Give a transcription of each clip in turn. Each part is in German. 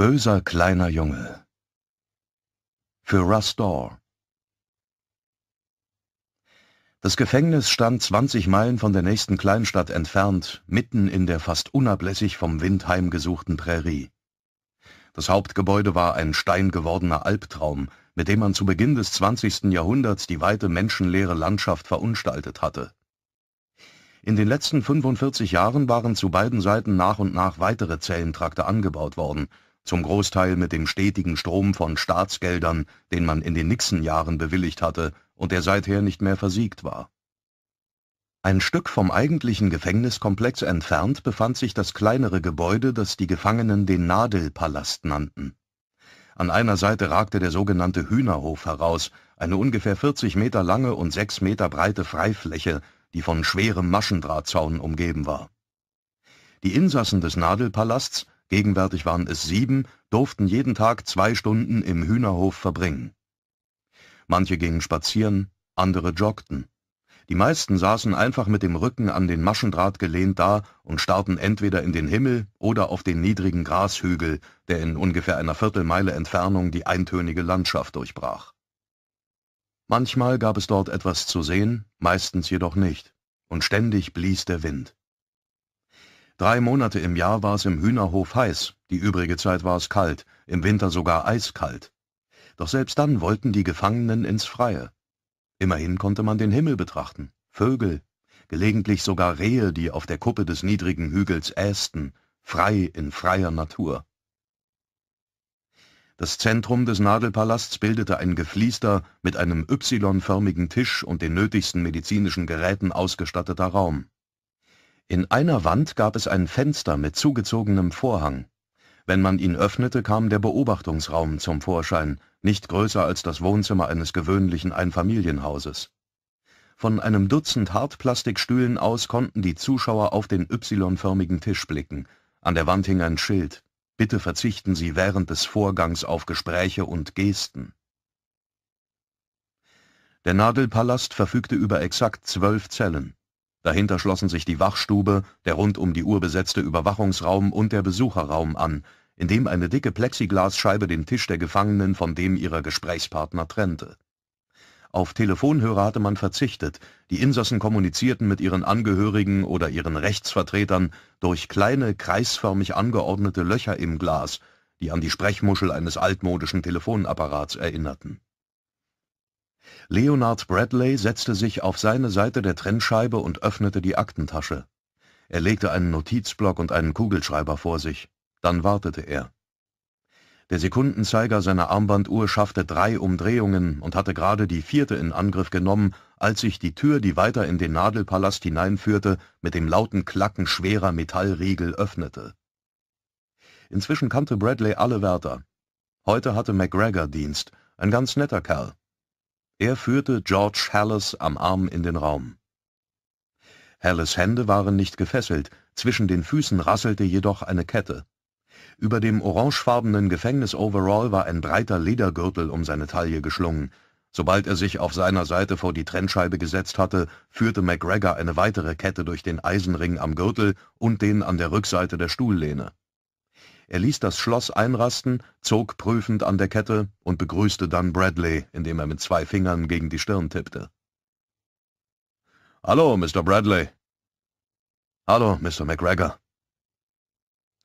Böser kleiner Junge. Für Russ Dorr Das Gefängnis stand 20 Meilen von der nächsten Kleinstadt entfernt, mitten in der fast unablässig vom Wind heimgesuchten Prärie. Das Hauptgebäude war ein steingewordener Albtraum, mit dem man zu Beginn des 20. Jahrhunderts die weite menschenleere Landschaft verunstaltet hatte. In den letzten 45 Jahren waren zu beiden Seiten nach und nach weitere Zellentrakte angebaut worden – zum Großteil mit dem stetigen Strom von Staatsgeldern, den man in den Nixon-Jahren bewilligt hatte und der seither nicht mehr versiegt war. Ein Stück vom eigentlichen Gefängniskomplex entfernt befand sich das kleinere Gebäude, das die Gefangenen den Nadelpalast nannten. An einer Seite ragte der sogenannte Hühnerhof heraus, eine ungefähr 40 Meter lange und 6 Meter breite Freifläche, die von schwerem Maschendrahtzaun umgeben war. Die Insassen des Nadelpalasts gegenwärtig waren es sieben, durften jeden Tag zwei Stunden im Hühnerhof verbringen. Manche gingen spazieren, andere joggten. Die meisten saßen einfach mit dem Rücken an den Maschendraht gelehnt da und starrten entweder in den Himmel oder auf den niedrigen Grashügel, der in ungefähr einer Viertelmeile Entfernung die eintönige Landschaft durchbrach. Manchmal gab es dort etwas zu sehen, meistens jedoch nicht, und ständig blies der Wind. Drei Monate im Jahr war es im Hühnerhof heiß, die übrige Zeit war es kalt, im Winter sogar eiskalt. Doch selbst dann wollten die Gefangenen ins Freie. Immerhin konnte man den Himmel betrachten, Vögel, gelegentlich sogar Rehe, die auf der Kuppe des niedrigen Hügels ästen, frei in freier Natur. Das Zentrum des Nadelpalasts bildete ein gefliester, mit einem Y-förmigen Tisch und den nötigsten medizinischen Geräten ausgestatteter Raum. In einer Wand gab es ein Fenster mit zugezogenem Vorhang. Wenn man ihn öffnete, kam der Beobachtungsraum zum Vorschein, nicht größer als das Wohnzimmer eines gewöhnlichen Einfamilienhauses. Von einem Dutzend Hartplastikstühlen aus konnten die Zuschauer auf den y-förmigen Tisch blicken. An der Wand hing ein Schild. Bitte verzichten Sie während des Vorgangs auf Gespräche und Gesten. Der Nadelpalast verfügte über exakt zwölf Zellen. Dahinter schlossen sich die Wachstube, der rund um die Uhr besetzte Überwachungsraum und der Besucherraum an, in dem eine dicke Plexiglasscheibe den Tisch der Gefangenen von dem ihrer Gesprächspartner trennte. Auf Telefonhörer hatte man verzichtet, die Insassen kommunizierten mit ihren Angehörigen oder ihren Rechtsvertretern durch kleine, kreisförmig angeordnete Löcher im Glas, die an die Sprechmuschel eines altmodischen Telefonapparats erinnerten. Leonard Bradley setzte sich auf seine Seite der Trennscheibe und öffnete die Aktentasche. Er legte einen Notizblock und einen Kugelschreiber vor sich. Dann wartete er. Der Sekundenzeiger seiner Armbanduhr schaffte drei Umdrehungen und hatte gerade die vierte in Angriff genommen, als sich die Tür, die weiter in den Nadelpalast hineinführte, mit dem lauten Klacken schwerer Metallriegel öffnete. Inzwischen kannte Bradley alle Wärter. Heute hatte McGregor Dienst, ein ganz netter Kerl. Er führte George Halles am Arm in den Raum. Halles Hände waren nicht gefesselt, zwischen den Füßen rasselte jedoch eine Kette. Über dem orangefarbenen Gefängnisoverall war ein breiter Ledergürtel um seine Taille geschlungen. Sobald er sich auf seiner Seite vor die Trennscheibe gesetzt hatte, führte MacGregor eine weitere Kette durch den Eisenring am Gürtel und den an der Rückseite der Stuhllehne. Er ließ das Schloss einrasten, zog prüfend an der Kette und begrüßte dann Bradley, indem er mit zwei Fingern gegen die Stirn tippte. »Hallo, Mr. Bradley.« »Hallo, Mr. McGregor.«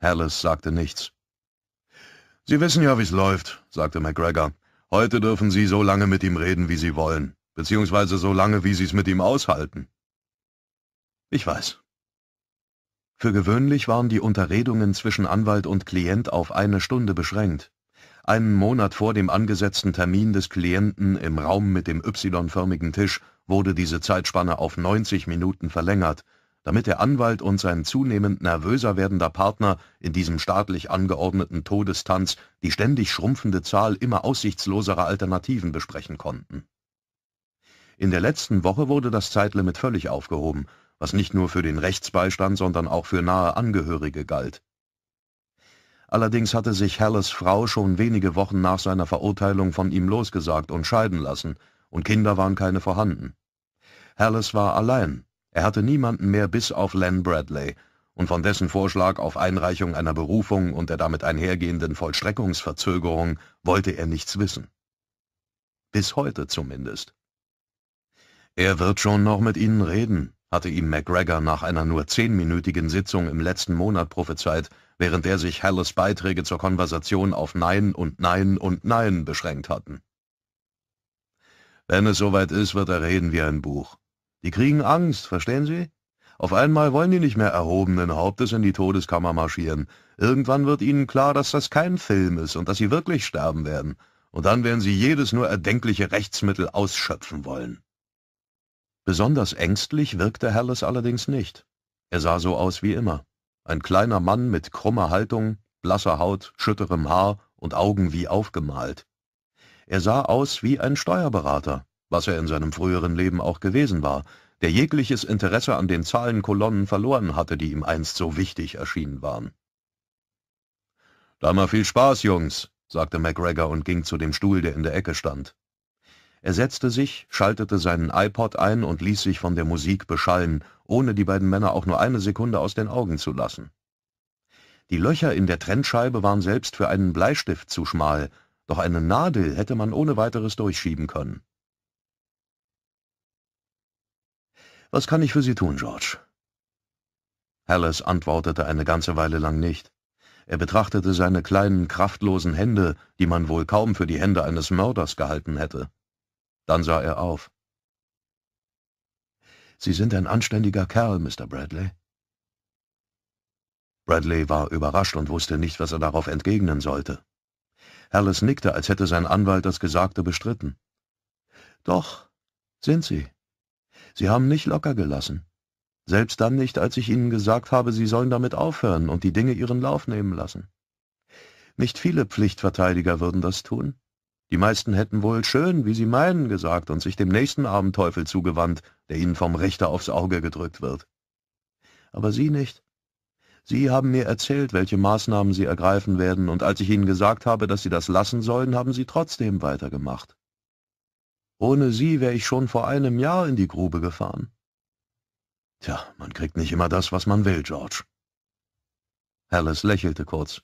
Hallis sagte nichts. »Sie wissen ja, wie's läuft,« sagte McGregor. »Heute dürfen Sie so lange mit ihm reden, wie Sie wollen, beziehungsweise so lange, wie Sie's mit ihm aushalten.« »Ich weiß. Für gewöhnlich waren die Unterredungen zwischen Anwalt und Klient auf eine Stunde beschränkt. Einen Monat vor dem angesetzten Termin des Klienten im Raum mit dem Y-förmigen Tisch wurde diese Zeitspanne auf 90 Minuten verlängert, damit der Anwalt und sein zunehmend nervöser werdender Partner in diesem staatlich angeordneten Todestanz die ständig schrumpfende Zahl immer aussichtsloserer Alternativen besprechen konnten. In der letzten Woche wurde das Zeitlimit völlig aufgehoben was nicht nur für den Rechtsbeistand, sondern auch für nahe Angehörige galt. Allerdings hatte sich Halles Frau schon wenige Wochen nach seiner Verurteilung von ihm losgesagt und scheiden lassen, und Kinder waren keine vorhanden. Halles war allein, er hatte niemanden mehr bis auf Len Bradley, und von dessen Vorschlag auf Einreichung einer Berufung und der damit einhergehenden Vollstreckungsverzögerung wollte er nichts wissen. Bis heute zumindest. Er wird schon noch mit Ihnen reden, hatte ihm McGregor nach einer nur zehnminütigen Sitzung im letzten Monat prophezeit, während er sich Halles Beiträge zur Konversation auf Nein und Nein und Nein beschränkt hatten. Wenn es soweit ist, wird er reden wie ein Buch. Die kriegen Angst, verstehen Sie? Auf einmal wollen die nicht mehr erhobenen Hauptes in die Todeskammer marschieren. Irgendwann wird ihnen klar, dass das kein Film ist und dass sie wirklich sterben werden. Und dann werden sie jedes nur erdenkliche Rechtsmittel ausschöpfen wollen. Besonders ängstlich wirkte Halles allerdings nicht. Er sah so aus wie immer. Ein kleiner Mann mit krummer Haltung, blasser Haut, schütterem Haar und Augen wie aufgemalt. Er sah aus wie ein Steuerberater, was er in seinem früheren Leben auch gewesen war, der jegliches Interesse an den Zahlenkolonnen verloren hatte, die ihm einst so wichtig erschienen waren. »Da mal viel Spaß, Jungs«, sagte MacGregor und ging zu dem Stuhl, der in der Ecke stand. Er setzte sich, schaltete seinen iPod ein und ließ sich von der Musik beschallen, ohne die beiden Männer auch nur eine Sekunde aus den Augen zu lassen. Die Löcher in der Trennscheibe waren selbst für einen Bleistift zu schmal, doch eine Nadel hätte man ohne weiteres durchschieben können. Was kann ich für Sie tun, George? Hallis antwortete eine ganze Weile lang nicht. Er betrachtete seine kleinen, kraftlosen Hände, die man wohl kaum für die Hände eines Mörders gehalten hätte. Dann sah er auf. Sie sind ein anständiger Kerl, Mr. Bradley. Bradley war überrascht und wusste nicht, was er darauf entgegnen sollte. Herles nickte, als hätte sein Anwalt das Gesagte bestritten. Doch, sind Sie. Sie haben nicht locker gelassen. Selbst dann nicht, als ich Ihnen gesagt habe, Sie sollen damit aufhören und die Dinge ihren Lauf nehmen lassen. Nicht viele Pflichtverteidiger würden das tun. Die meisten hätten wohl schön, wie sie meinen, gesagt und sich dem nächsten armen Teufel zugewandt, der ihnen vom Richter aufs Auge gedrückt wird. Aber Sie nicht. Sie haben mir erzählt, welche Maßnahmen Sie ergreifen werden, und als ich Ihnen gesagt habe, dass Sie das lassen sollen, haben Sie trotzdem weitergemacht. Ohne Sie wäre ich schon vor einem Jahr in die Grube gefahren. Tja, man kriegt nicht immer das, was man will, George. Alice lächelte kurz.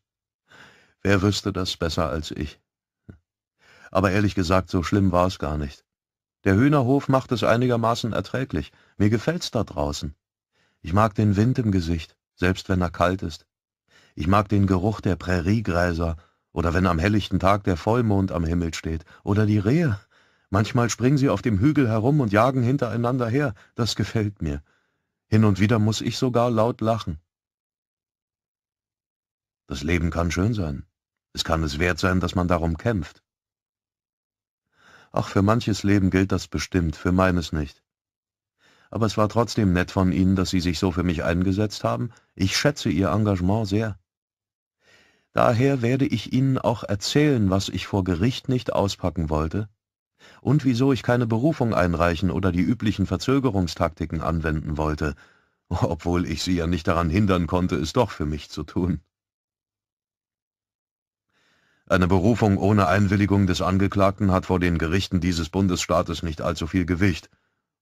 Wer wüsste das besser als ich? aber ehrlich gesagt, so schlimm war es gar nicht. Der Hühnerhof macht es einigermaßen erträglich. Mir gefällt's da draußen. Ich mag den Wind im Gesicht, selbst wenn er kalt ist. Ich mag den Geruch der Präriegräser oder wenn am helllichten Tag der Vollmond am Himmel steht oder die Rehe. Manchmal springen sie auf dem Hügel herum und jagen hintereinander her. Das gefällt mir. Hin und wieder muss ich sogar laut lachen. Das Leben kann schön sein. Es kann es wert sein, dass man darum kämpft. Ach, für manches Leben gilt das bestimmt, für meines nicht. Aber es war trotzdem nett von Ihnen, dass Sie sich so für mich eingesetzt haben. Ich schätze Ihr Engagement sehr. Daher werde ich Ihnen auch erzählen, was ich vor Gericht nicht auspacken wollte und wieso ich keine Berufung einreichen oder die üblichen Verzögerungstaktiken anwenden wollte, obwohl ich Sie ja nicht daran hindern konnte, es doch für mich zu tun. Eine Berufung ohne Einwilligung des Angeklagten hat vor den Gerichten dieses Bundesstaates nicht allzu viel Gewicht,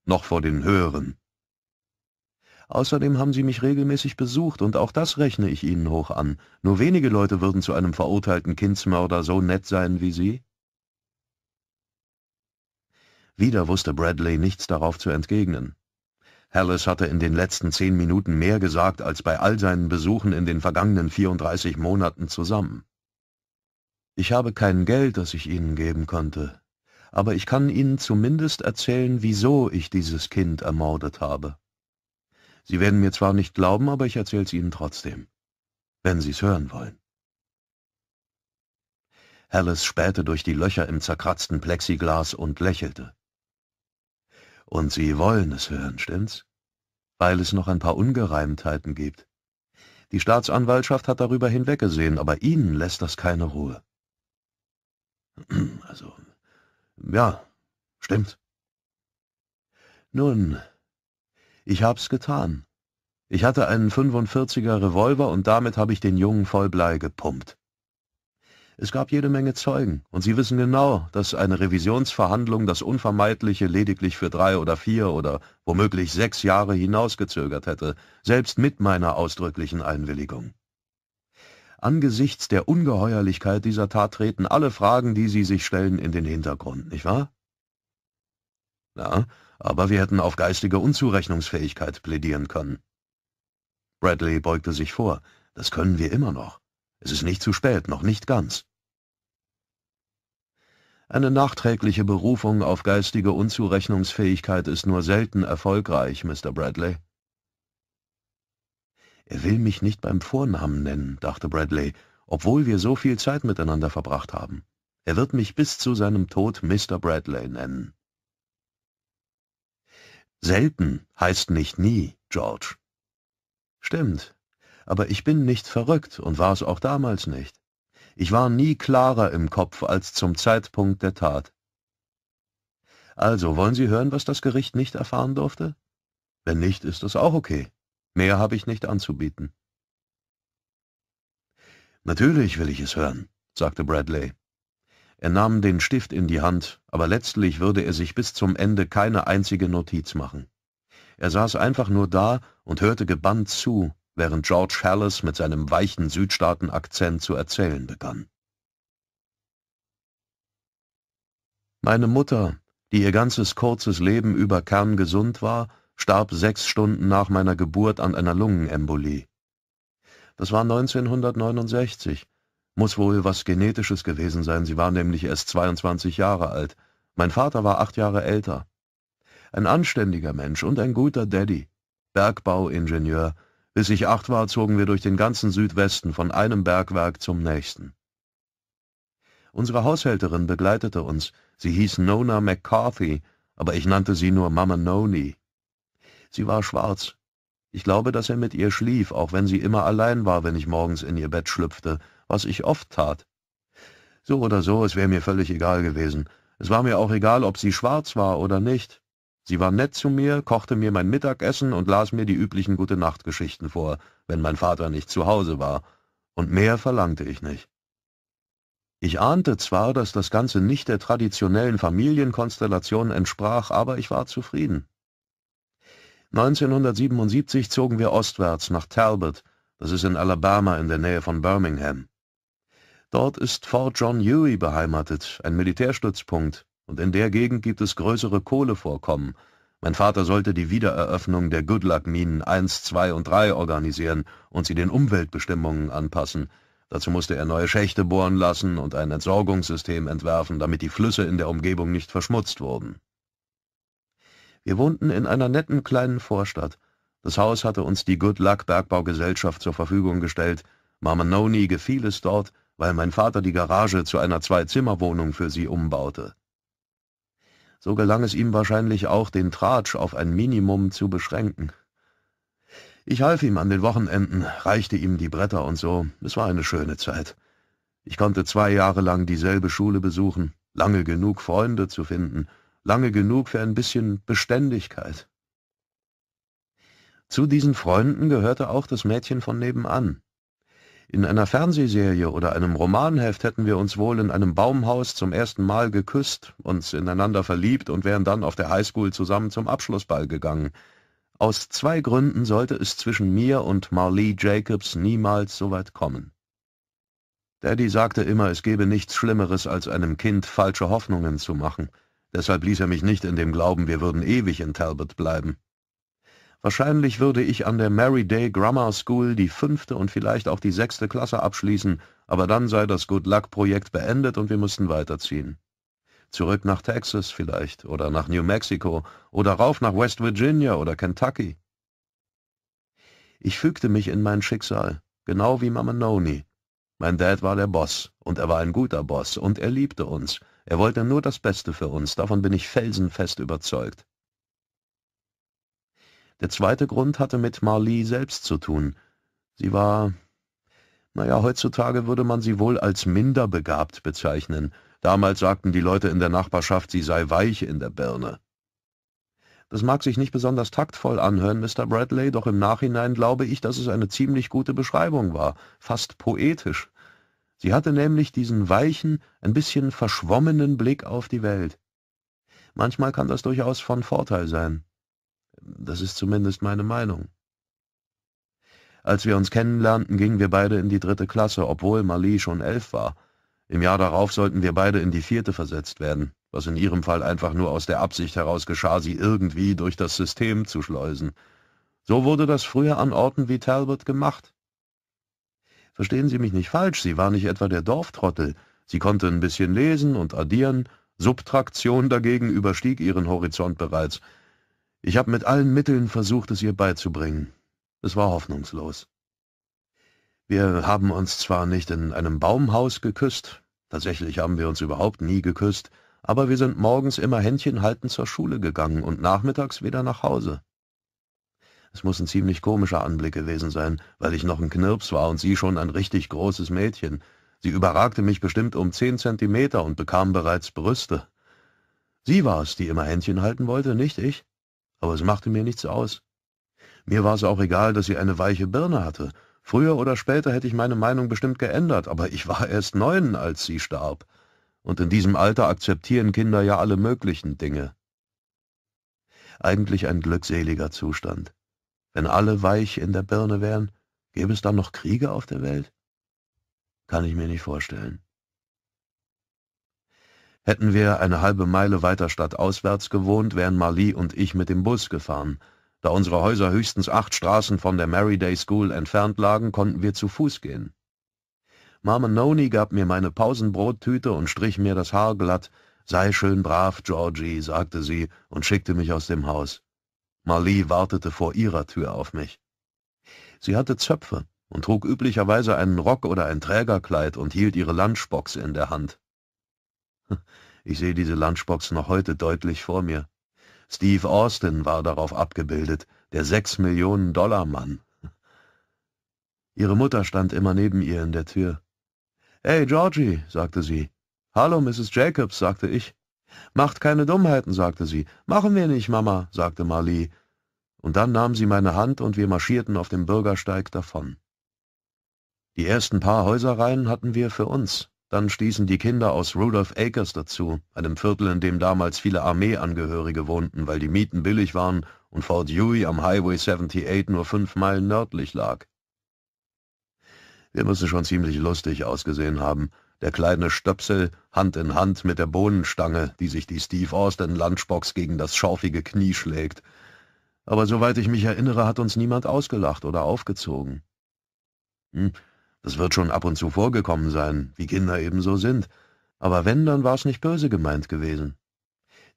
noch vor den höheren. Außerdem haben Sie mich regelmäßig besucht, und auch das rechne ich Ihnen hoch an. Nur wenige Leute würden zu einem verurteilten Kindsmörder so nett sein wie Sie. Wieder wusste Bradley nichts darauf zu entgegnen. Hallis hatte in den letzten zehn Minuten mehr gesagt als bei all seinen Besuchen in den vergangenen 34 Monaten zusammen. Ich habe kein Geld, das ich Ihnen geben konnte, aber ich kann Ihnen zumindest erzählen, wieso ich dieses Kind ermordet habe. Sie werden mir zwar nicht glauben, aber ich erzähl's Ihnen trotzdem, wenn Sie's hören wollen. Alice spähte durch die Löcher im zerkratzten Plexiglas und lächelte. Und Sie wollen es hören, stimmt's? Weil es noch ein paar Ungereimtheiten gibt. Die Staatsanwaltschaft hat darüber hinweggesehen, aber Ihnen lässt das keine Ruhe. Also, ja, stimmt. Nun, ich hab's getan. Ich hatte einen 45er Revolver und damit habe ich den Jungen voll Blei gepumpt. Es gab jede Menge Zeugen, und sie wissen genau, dass eine Revisionsverhandlung das Unvermeidliche lediglich für drei oder vier oder womöglich sechs Jahre hinausgezögert hätte, selbst mit meiner ausdrücklichen Einwilligung. Angesichts der Ungeheuerlichkeit dieser Tat treten alle Fragen, die Sie sich stellen, in den Hintergrund, nicht wahr? Ja, aber wir hätten auf geistige Unzurechnungsfähigkeit plädieren können. Bradley beugte sich vor. Das können wir immer noch. Es ist nicht zu spät, noch nicht ganz. Eine nachträgliche Berufung auf geistige Unzurechnungsfähigkeit ist nur selten erfolgreich, Mr. Bradley. Er will mich nicht beim Vornamen nennen, dachte Bradley, obwohl wir so viel Zeit miteinander verbracht haben. Er wird mich bis zu seinem Tod Mr. Bradley nennen. Selten heißt nicht nie, George. Stimmt, aber ich bin nicht verrückt und war es auch damals nicht. Ich war nie klarer im Kopf als zum Zeitpunkt der Tat. Also, wollen Sie hören, was das Gericht nicht erfahren durfte? Wenn nicht, ist das auch okay. Mehr habe ich nicht anzubieten. Natürlich will ich es hören, sagte Bradley. Er nahm den Stift in die Hand, aber letztlich würde er sich bis zum Ende keine einzige Notiz machen. Er saß einfach nur da und hörte gebannt zu, während George Hallis mit seinem weichen Südstaaten-Akzent zu erzählen begann. Meine Mutter, die ihr ganzes kurzes Leben über kerngesund war, starb sechs Stunden nach meiner Geburt an einer Lungenembolie. Das war 1969. Muss wohl was Genetisches gewesen sein, sie war nämlich erst 22 Jahre alt. Mein Vater war acht Jahre älter. Ein anständiger Mensch und ein guter Daddy. Bergbauingenieur. Bis ich acht war, zogen wir durch den ganzen Südwesten von einem Bergwerk zum nächsten. Unsere Haushälterin begleitete uns. Sie hieß Nona McCarthy, aber ich nannte sie nur Mama Noni. Sie war schwarz. Ich glaube, dass er mit ihr schlief, auch wenn sie immer allein war, wenn ich morgens in ihr Bett schlüpfte, was ich oft tat. So oder so, es wäre mir völlig egal gewesen. Es war mir auch egal, ob sie schwarz war oder nicht. Sie war nett zu mir, kochte mir mein Mittagessen und las mir die üblichen Gute-Nacht-Geschichten vor, wenn mein Vater nicht zu Hause war. Und mehr verlangte ich nicht. Ich ahnte zwar, dass das Ganze nicht der traditionellen Familienkonstellation entsprach, aber ich war zufrieden. 1977 zogen wir ostwärts nach Talbot, das ist in Alabama in der Nähe von Birmingham. Dort ist Fort John Huey beheimatet, ein Militärstützpunkt, und in der Gegend gibt es größere Kohlevorkommen. Mein Vater sollte die Wiedereröffnung der goodluck Minen 1, 2 und 3 organisieren und sie den Umweltbestimmungen anpassen. Dazu musste er neue Schächte bohren lassen und ein Entsorgungssystem entwerfen, damit die Flüsse in der Umgebung nicht verschmutzt wurden. Wir wohnten in einer netten kleinen Vorstadt. Das Haus hatte uns die Good Luck Bergbaugesellschaft zur Verfügung gestellt. Mama Noni gefiel es dort, weil mein Vater die Garage zu einer Zwei-Zimmer-Wohnung für sie umbaute. So gelang es ihm wahrscheinlich auch, den Tratsch auf ein Minimum zu beschränken. Ich half ihm an den Wochenenden, reichte ihm die Bretter und so. Es war eine schöne Zeit. Ich konnte zwei Jahre lang dieselbe Schule besuchen, lange genug Freunde zu finden lange genug für ein bisschen Beständigkeit. Zu diesen Freunden gehörte auch das Mädchen von nebenan. In einer Fernsehserie oder einem Romanheft hätten wir uns wohl in einem Baumhaus zum ersten Mal geküsst, uns ineinander verliebt und wären dann auf der Highschool zusammen zum Abschlussball gegangen. Aus zwei Gründen sollte es zwischen mir und Marlee Jacobs niemals so weit kommen. Daddy sagte immer, es gebe nichts Schlimmeres, als einem Kind falsche Hoffnungen zu machen – Deshalb ließ er mich nicht in dem Glauben, wir würden ewig in Talbot bleiben. Wahrscheinlich würde ich an der Mary Day Grammar School die fünfte und vielleicht auch die sechste Klasse abschließen, aber dann sei das Good Luck Projekt beendet und wir müssten weiterziehen. Zurück nach Texas vielleicht oder nach New Mexico oder rauf nach West Virginia oder Kentucky. Ich fügte mich in mein Schicksal, genau wie Mama Noni. Mein Dad war der Boss und er war ein guter Boss und er liebte uns, er wollte nur das Beste für uns, davon bin ich felsenfest überzeugt. Der zweite Grund hatte mit Marlee selbst zu tun. Sie war... Naja, heutzutage würde man sie wohl als minderbegabt bezeichnen. Damals sagten die Leute in der Nachbarschaft, sie sei weich in der Birne. Das mag sich nicht besonders taktvoll anhören, Mr. Bradley, doch im Nachhinein glaube ich, dass es eine ziemlich gute Beschreibung war, fast poetisch. Sie hatte nämlich diesen weichen, ein bisschen verschwommenen Blick auf die Welt. Manchmal kann das durchaus von Vorteil sein. Das ist zumindest meine Meinung. Als wir uns kennenlernten, gingen wir beide in die dritte Klasse, obwohl Marie schon elf war. Im Jahr darauf sollten wir beide in die vierte versetzt werden, was in ihrem Fall einfach nur aus der Absicht heraus geschah, sie irgendwie durch das System zu schleusen. So wurde das früher an Orten wie Talbot gemacht. Verstehen Sie mich nicht falsch, sie war nicht etwa der Dorftrottel. Sie konnte ein bisschen lesen und addieren, Subtraktion dagegen überstieg ihren Horizont bereits. Ich habe mit allen Mitteln versucht, es ihr beizubringen. Es war hoffnungslos. Wir haben uns zwar nicht in einem Baumhaus geküsst, tatsächlich haben wir uns überhaupt nie geküsst, aber wir sind morgens immer händchenhaltend zur Schule gegangen und nachmittags wieder nach Hause. Es muss ein ziemlich komischer Anblick gewesen sein, weil ich noch ein Knirps war und sie schon ein richtig großes Mädchen. Sie überragte mich bestimmt um zehn Zentimeter und bekam bereits Brüste. Sie war es, die immer Händchen halten wollte, nicht ich. Aber es machte mir nichts aus. Mir war es auch egal, dass sie eine weiche Birne hatte. Früher oder später hätte ich meine Meinung bestimmt geändert, aber ich war erst neun, als sie starb. Und in diesem Alter akzeptieren Kinder ja alle möglichen Dinge. Eigentlich ein glückseliger Zustand wenn alle weich in der Birne wären, gäbe es dann noch Kriege auf der Welt? Kann ich mir nicht vorstellen. Hätten wir eine halbe Meile weiter stadtauswärts gewohnt, wären Marlee und ich mit dem Bus gefahren. Da unsere Häuser höchstens acht Straßen von der Maryday School entfernt lagen, konnten wir zu Fuß gehen. Mama Noni gab mir meine Pausenbrottüte und strich mir das Haar glatt. Sei schön brav, Georgie, sagte sie und schickte mich aus dem Haus. Marlee wartete vor ihrer Tür auf mich. Sie hatte Zöpfe und trug üblicherweise einen Rock oder ein Trägerkleid und hielt ihre Lunchbox in der Hand. Ich sehe diese Lunchbox noch heute deutlich vor mir. Steve Austin war darauf abgebildet, der sechs Millionen Dollar Mann. Ihre Mutter stand immer neben ihr in der Tür. Hey, Georgie, sagte sie. Hallo, Mrs. Jacobs, sagte ich. Macht keine Dummheiten, sagte sie. Machen wir nicht, Mama, sagte Marlee. Und dann nahm sie meine Hand und wir marschierten auf dem Bürgersteig davon. Die ersten paar Häuserreihen hatten wir für uns. Dann stießen die Kinder aus Rudolph Acres dazu, einem Viertel, in dem damals viele Armeeangehörige wohnten, weil die Mieten billig waren und Fort Huey am Highway 78 nur fünf Meilen nördlich lag. Wir müssen schon ziemlich lustig ausgesehen haben, der kleine Stöpsel Hand in Hand mit der Bohnenstange, die sich die Steve Austin Lunchbox gegen das schaufige Knie schlägt. Aber soweit ich mich erinnere, hat uns niemand ausgelacht oder aufgezogen. Hm, das wird schon ab und zu vorgekommen sein, wie Kinder eben so sind. Aber wenn, dann war es nicht böse gemeint gewesen.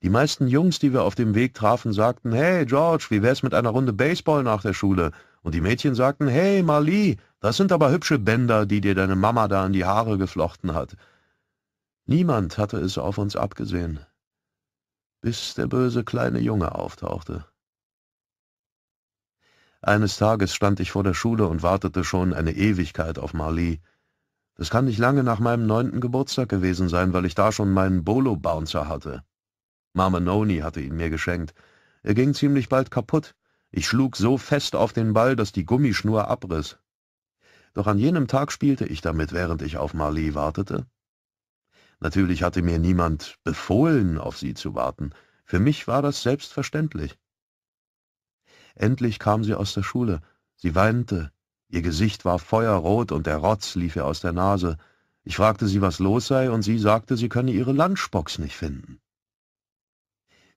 Die meisten Jungs, die wir auf dem Weg trafen, sagten, »Hey, George, wie wär's mit einer Runde Baseball nach der Schule?« Und die Mädchen sagten, »Hey, Marlee, das sind aber hübsche Bänder, die dir deine Mama da an die Haare geflochten hat. Niemand hatte es auf uns abgesehen, bis der böse kleine Junge auftauchte. Eines Tages stand ich vor der Schule und wartete schon eine Ewigkeit auf Marlee. Das kann nicht lange nach meinem neunten Geburtstag gewesen sein, weil ich da schon meinen Bolo-Bouncer hatte. Mama Noni hatte ihn mir geschenkt. Er ging ziemlich bald kaputt. Ich schlug so fest auf den Ball, dass die Gummischnur abriss. Doch an jenem Tag spielte ich damit, während ich auf Marlee wartete. Natürlich hatte mir niemand befohlen, auf sie zu warten. Für mich war das selbstverständlich. Endlich kam sie aus der Schule. Sie weinte. Ihr Gesicht war feuerrot und der Rotz lief ihr aus der Nase. Ich fragte sie, was los sei, und sie sagte, sie könne ihre Lunchbox nicht finden.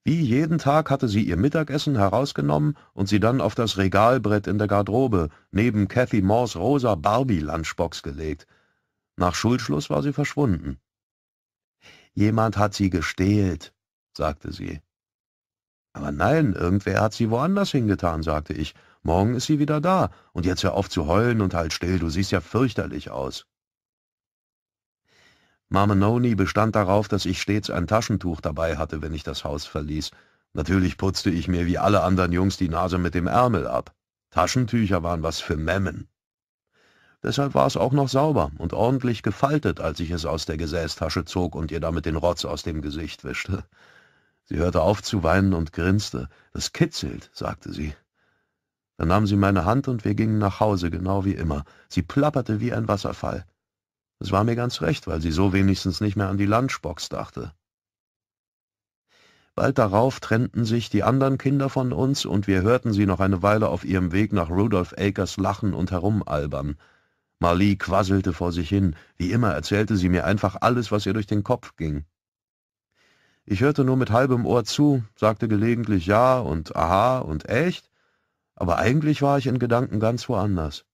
Wie jeden Tag hatte sie ihr Mittagessen herausgenommen und sie dann auf das Regalbrett in der Garderobe neben Cathy Maws rosa Barbie-Lunchbox gelegt. Nach Schulschluss war sie verschwunden. »Jemand hat sie gestehlt«, sagte sie. »Aber nein, irgendwer hat sie woanders hingetan«, sagte ich. »Morgen ist sie wieder da, und jetzt hör auf zu heulen und halt still, du siehst ja fürchterlich aus.« Marmenoni bestand darauf, dass ich stets ein Taschentuch dabei hatte, wenn ich das Haus verließ. Natürlich putzte ich mir wie alle anderen Jungs die Nase mit dem Ärmel ab. Taschentücher waren was für Memmen. Deshalb war es auch noch sauber und ordentlich gefaltet, als ich es aus der Gesäßtasche zog und ihr damit den Rotz aus dem Gesicht wischte. Sie hörte auf zu weinen und grinste. »Es kitzelt, sagte sie. Dann nahm sie meine Hand und wir gingen nach Hause, genau wie immer. Sie plapperte wie ein Wasserfall. Es war mir ganz recht, weil sie so wenigstens nicht mehr an die Lunchbox dachte. Bald darauf trennten sich die anderen Kinder von uns, und wir hörten sie noch eine Weile auf ihrem Weg nach Rudolf Akers lachen und herumalbern. Marlee quasselte vor sich hin. Wie immer erzählte sie mir einfach alles, was ihr durch den Kopf ging. Ich hörte nur mit halbem Ohr zu, sagte gelegentlich ja und aha und echt, aber eigentlich war ich in Gedanken ganz woanders.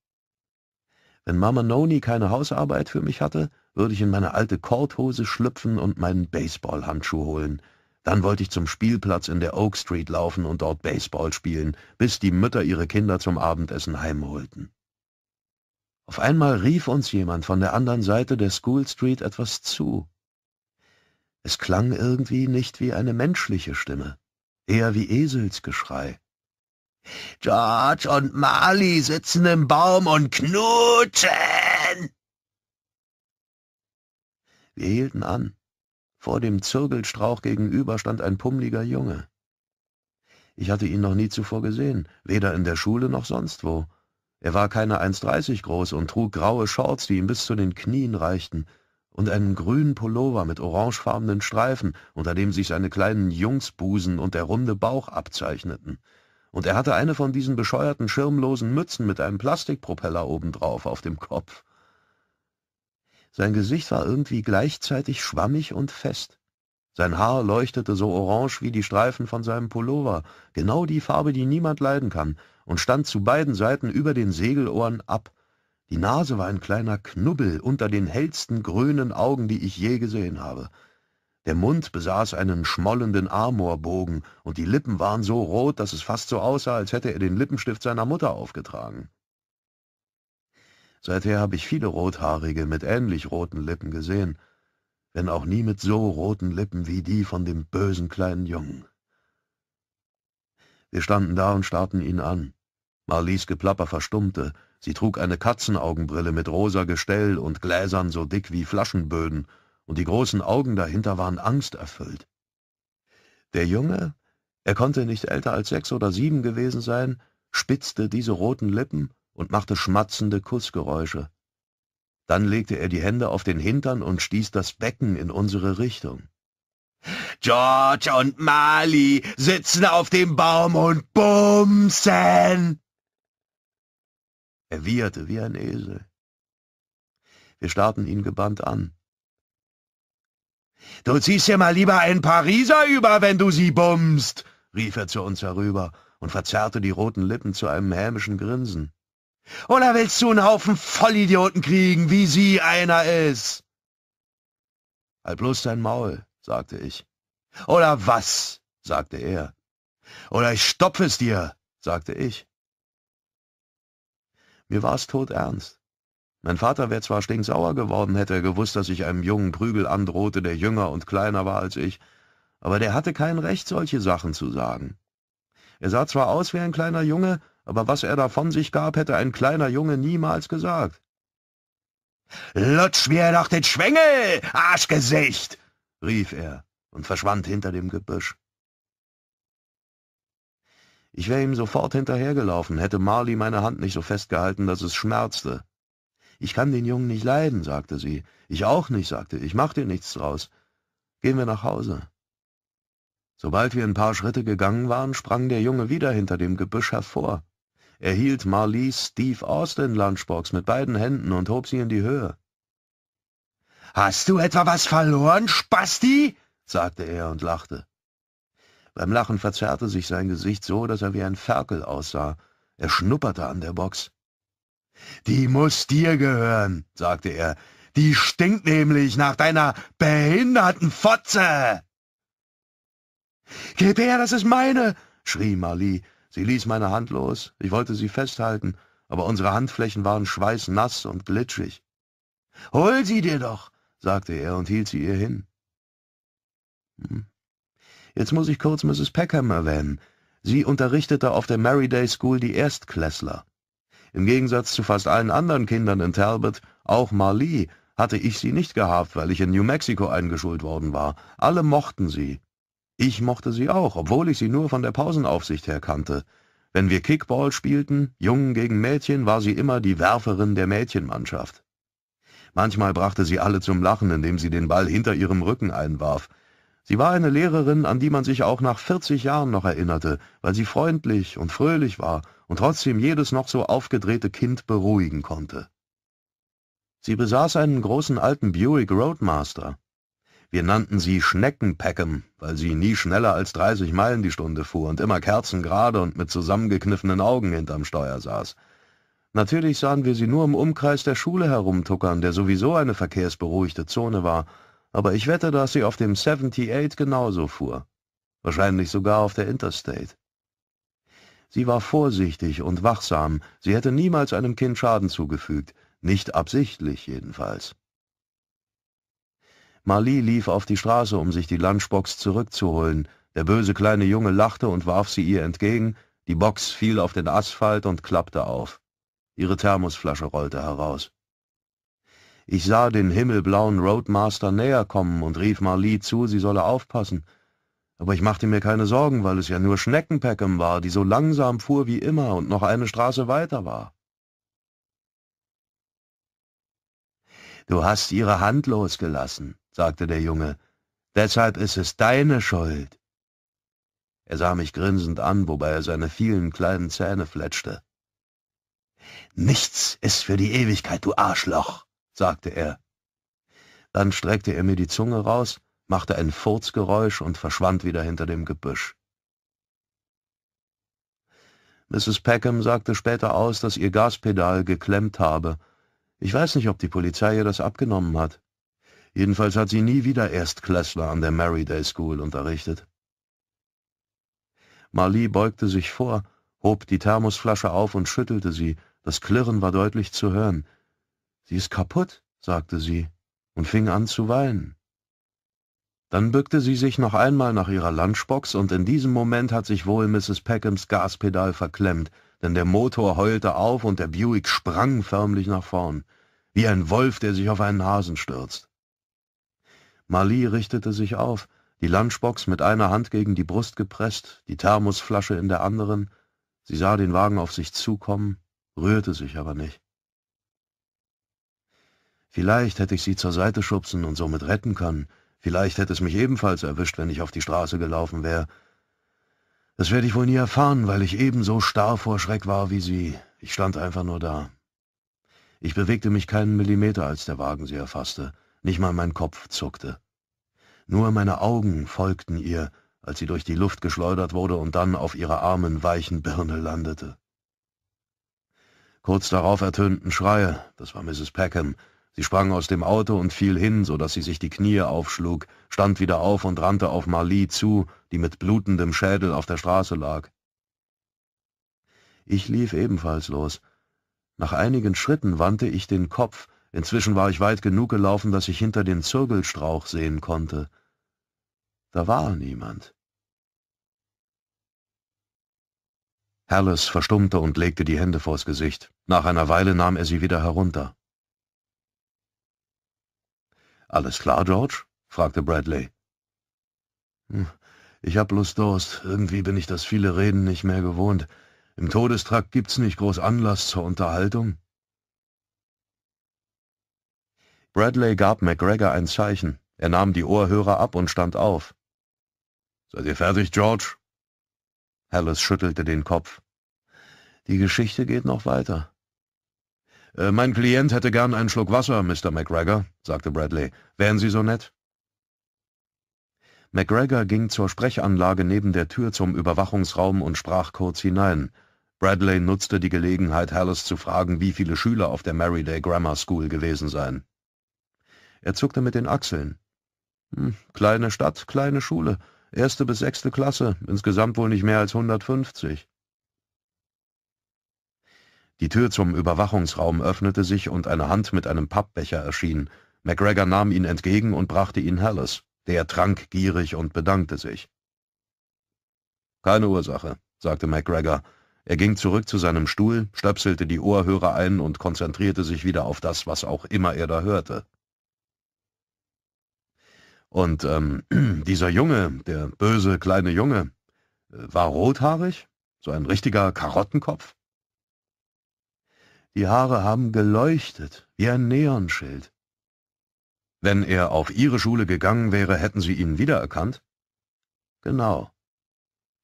Wenn Mama Noni keine Hausarbeit für mich hatte, würde ich in meine alte Korthose schlüpfen und meinen Baseballhandschuh holen. Dann wollte ich zum Spielplatz in der Oak Street laufen und dort Baseball spielen, bis die Mütter ihre Kinder zum Abendessen heimholten. Auf einmal rief uns jemand von der anderen Seite der School Street etwas zu. Es klang irgendwie nicht wie eine menschliche Stimme, eher wie Eselsgeschrei. George und Marley sitzen im Baum und knuten!« Wir hielten an. Vor dem Zirgelstrauch gegenüber stand ein pummeliger Junge. Ich hatte ihn noch nie zuvor gesehen, weder in der Schule noch sonst wo. Er war keine 1,30 groß und trug graue Shorts, die ihm bis zu den Knien reichten, und einen grünen Pullover mit orangefarbenen Streifen, unter dem sich seine kleinen Jungsbusen und der runde Bauch abzeichneten und er hatte eine von diesen bescheuerten schirmlosen Mützen mit einem Plastikpropeller obendrauf auf dem Kopf. Sein Gesicht war irgendwie gleichzeitig schwammig und fest. Sein Haar leuchtete so orange wie die Streifen von seinem Pullover, genau die Farbe, die niemand leiden kann, und stand zu beiden Seiten über den Segelohren ab. Die Nase war ein kleiner Knubbel unter den hellsten grünen Augen, die ich je gesehen habe. Der Mund besaß einen schmollenden Amorbogen, und die Lippen waren so rot, dass es fast so aussah, als hätte er den Lippenstift seiner Mutter aufgetragen. Seither habe ich viele Rothaarige mit ähnlich roten Lippen gesehen, wenn auch nie mit so roten Lippen wie die von dem bösen kleinen Jungen. Wir standen da und starrten ihn an. Marlies Geplapper verstummte, sie trug eine Katzenaugenbrille mit rosa Gestell und Gläsern so dick wie Flaschenböden, und die großen Augen dahinter waren angsterfüllt. Der Junge, er konnte nicht älter als sechs oder sieben gewesen sein, spitzte diese roten Lippen und machte schmatzende Kussgeräusche. Dann legte er die Hände auf den Hintern und stieß das Becken in unsere Richtung. George und Mali sitzen auf dem Baum und bumsen! Er wieherte wie ein Esel. Wir starrten ihn gebannt an. Du ziehst dir mal lieber einen Pariser über, wenn du sie bummst, rief er zu uns herüber und verzerrte die roten Lippen zu einem hämischen Grinsen. Oder willst du einen Haufen Vollidioten kriegen, wie sie einer ist? Halt bloß dein Maul, sagte ich. Oder was, sagte er. Oder ich stopfe es dir, sagte ich. Mir war's tot ernst. Mein Vater wäre zwar stinksauer geworden, hätte er gewusst, dass ich einem jungen Prügel androhte, der jünger und kleiner war als ich, aber der hatte kein Recht, solche Sachen zu sagen. Er sah zwar aus wie ein kleiner Junge, aber was er davon sich gab, hätte ein kleiner Junge niemals gesagt. »Lutsch mir doch den Schwengel, Arschgesicht!« rief er und verschwand hinter dem Gebüsch. Ich wäre ihm sofort hinterhergelaufen, hätte Marley meine Hand nicht so festgehalten, dass es schmerzte. Ich kann den Jungen nicht leiden, sagte sie. Ich auch nicht, sagte ich, mach dir nichts draus. Gehen wir nach Hause. Sobald wir ein paar Schritte gegangen waren, sprang der Junge wieder hinter dem Gebüsch hervor. Er hielt Marlies Steve Austin Lunchbox mit beiden Händen und hob sie in die Höhe. »Hast du etwa was verloren, Spasti?« sagte er und lachte. Beim Lachen verzerrte sich sein Gesicht so, dass er wie ein Ferkel aussah. Er schnupperte an der Box. Die muss dir gehören, sagte er. Die stinkt nämlich nach deiner behinderten Fotze. Gib her, das ist meine, schrie Marlie. Sie ließ meine Hand los. Ich wollte sie festhalten, aber unsere Handflächen waren schweißnass und glitschig. Hol sie dir doch, sagte er und hielt sie ihr hin. Hm. Jetzt muss ich kurz Mrs. Peckham erwähnen. Sie unterrichtete auf der Day School die Erstklässler. Im Gegensatz zu fast allen anderen Kindern in Talbot, auch Marlee, hatte ich sie nicht gehabt, weil ich in New Mexico eingeschult worden war. Alle mochten sie. Ich mochte sie auch, obwohl ich sie nur von der Pausenaufsicht her kannte. Wenn wir Kickball spielten, Jungen gegen Mädchen, war sie immer die Werferin der Mädchenmannschaft. Manchmal brachte sie alle zum Lachen, indem sie den Ball hinter ihrem Rücken einwarf. Sie war eine Lehrerin, an die man sich auch nach 40 Jahren noch erinnerte, weil sie freundlich und fröhlich war und trotzdem jedes noch so aufgedrehte Kind beruhigen konnte. Sie besaß einen großen alten Buick Roadmaster. Wir nannten sie Schneckenpackham, weil sie nie schneller als 30 Meilen die Stunde fuhr und immer kerzengerade und mit zusammengekniffenen Augen hinterm Steuer saß. Natürlich sahen wir sie nur im Umkreis der Schule herumtuckern, der sowieso eine verkehrsberuhigte Zone war, aber ich wette, dass sie auf dem 78 genauso fuhr. Wahrscheinlich sogar auf der Interstate. Sie war vorsichtig und wachsam, sie hätte niemals einem Kind Schaden zugefügt, nicht absichtlich jedenfalls. Marlie lief auf die Straße, um sich die Lunchbox zurückzuholen. Der böse kleine Junge lachte und warf sie ihr entgegen, die Box fiel auf den Asphalt und klappte auf. Ihre Thermosflasche rollte heraus. Ich sah den himmelblauen Roadmaster näher kommen und rief Marlee zu, sie solle aufpassen. Aber ich machte mir keine Sorgen, weil es ja nur Schneckenpeckham war, die so langsam fuhr wie immer und noch eine Straße weiter war. Du hast ihre Hand losgelassen, sagte der Junge. Deshalb ist es deine Schuld. Er sah mich grinsend an, wobei er seine vielen kleinen Zähne fletschte. Nichts ist für die Ewigkeit, du Arschloch, sagte er. Dann streckte er mir die Zunge raus, machte ein Furzgeräusch und verschwand wieder hinter dem Gebüsch. Mrs. Peckham sagte später aus, dass ihr Gaspedal geklemmt habe. Ich weiß nicht, ob die Polizei ihr das abgenommen hat. Jedenfalls hat sie nie wieder Erstklässler an der Maryday School unterrichtet. Marlee beugte sich vor, hob die Thermosflasche auf und schüttelte sie. Das Klirren war deutlich zu hören. Sie ist kaputt, sagte sie und fing an zu weinen. Dann bückte sie sich noch einmal nach ihrer Lunchbox und in diesem Moment hat sich wohl Mrs. Peckhams Gaspedal verklemmt, denn der Motor heulte auf und der Buick sprang förmlich nach vorn, wie ein Wolf, der sich auf einen Hasen stürzt. Marlie richtete sich auf, die Lunchbox mit einer Hand gegen die Brust gepresst, die Thermosflasche in der anderen. Sie sah den Wagen auf sich zukommen, rührte sich aber nicht. Vielleicht hätte ich sie zur Seite schubsen und somit retten können. Vielleicht hätte es mich ebenfalls erwischt, wenn ich auf die Straße gelaufen wäre. Das werde ich wohl nie erfahren, weil ich ebenso starr vor Schreck war wie sie. Ich stand einfach nur da. Ich bewegte mich keinen Millimeter, als der Wagen sie erfasste. Nicht mal mein Kopf zuckte. Nur meine Augen folgten ihr, als sie durch die Luft geschleudert wurde und dann auf ihrer armen, weichen Birne landete. Kurz darauf ertönten Schreie, das war Mrs. Peckham, Sie sprang aus dem Auto und fiel hin, so dass sie sich die Knie aufschlug, stand wieder auf und rannte auf Marlie zu, die mit blutendem Schädel auf der Straße lag. Ich lief ebenfalls los. Nach einigen Schritten wandte ich den Kopf, inzwischen war ich weit genug gelaufen, dass ich hinter den Zirgelstrauch sehen konnte. Da war niemand. Herles verstummte und legte die Hände vors Gesicht. Nach einer Weile nahm er sie wieder herunter. Alles klar, George? fragte Bradley. Hm, ich hab bloß Durst. Irgendwie bin ich das viele Reden nicht mehr gewohnt. Im Todestrakt gibt's nicht groß Anlass zur Unterhaltung. Bradley gab MacGregor ein Zeichen. Er nahm die Ohrhörer ab und stand auf. Seid ihr fertig, George? Hallis schüttelte den Kopf. Die Geschichte geht noch weiter. Äh, mein Klient hätte gern einen Schluck Wasser, Mr. McGregor, sagte Bradley. Wären Sie so nett? McGregor ging zur Sprechanlage neben der Tür zum Überwachungsraum und sprach kurz hinein. Bradley nutzte die Gelegenheit, Hallis zu fragen, wie viele Schüler auf der Maryday Grammar School gewesen seien. Er zuckte mit den Achseln. Hm, kleine Stadt, kleine Schule, erste bis sechste Klasse, insgesamt wohl nicht mehr als 150. Die Tür zum Überwachungsraum öffnete sich und eine Hand mit einem Pappbecher erschien. MacGregor nahm ihn entgegen und brachte ihn Hallis. Der trank gierig und bedankte sich. Keine Ursache, sagte MacGregor. Er ging zurück zu seinem Stuhl, stöpselte die Ohrhörer ein und konzentrierte sich wieder auf das, was auch immer er da hörte. Und ähm, dieser Junge, der böse kleine Junge, äh, war rothaarig? So ein richtiger Karottenkopf? Die Haare haben geleuchtet, wie ein Neonschild. Wenn er auf Ihre Schule gegangen wäre, hätten Sie ihn wiedererkannt? Genau.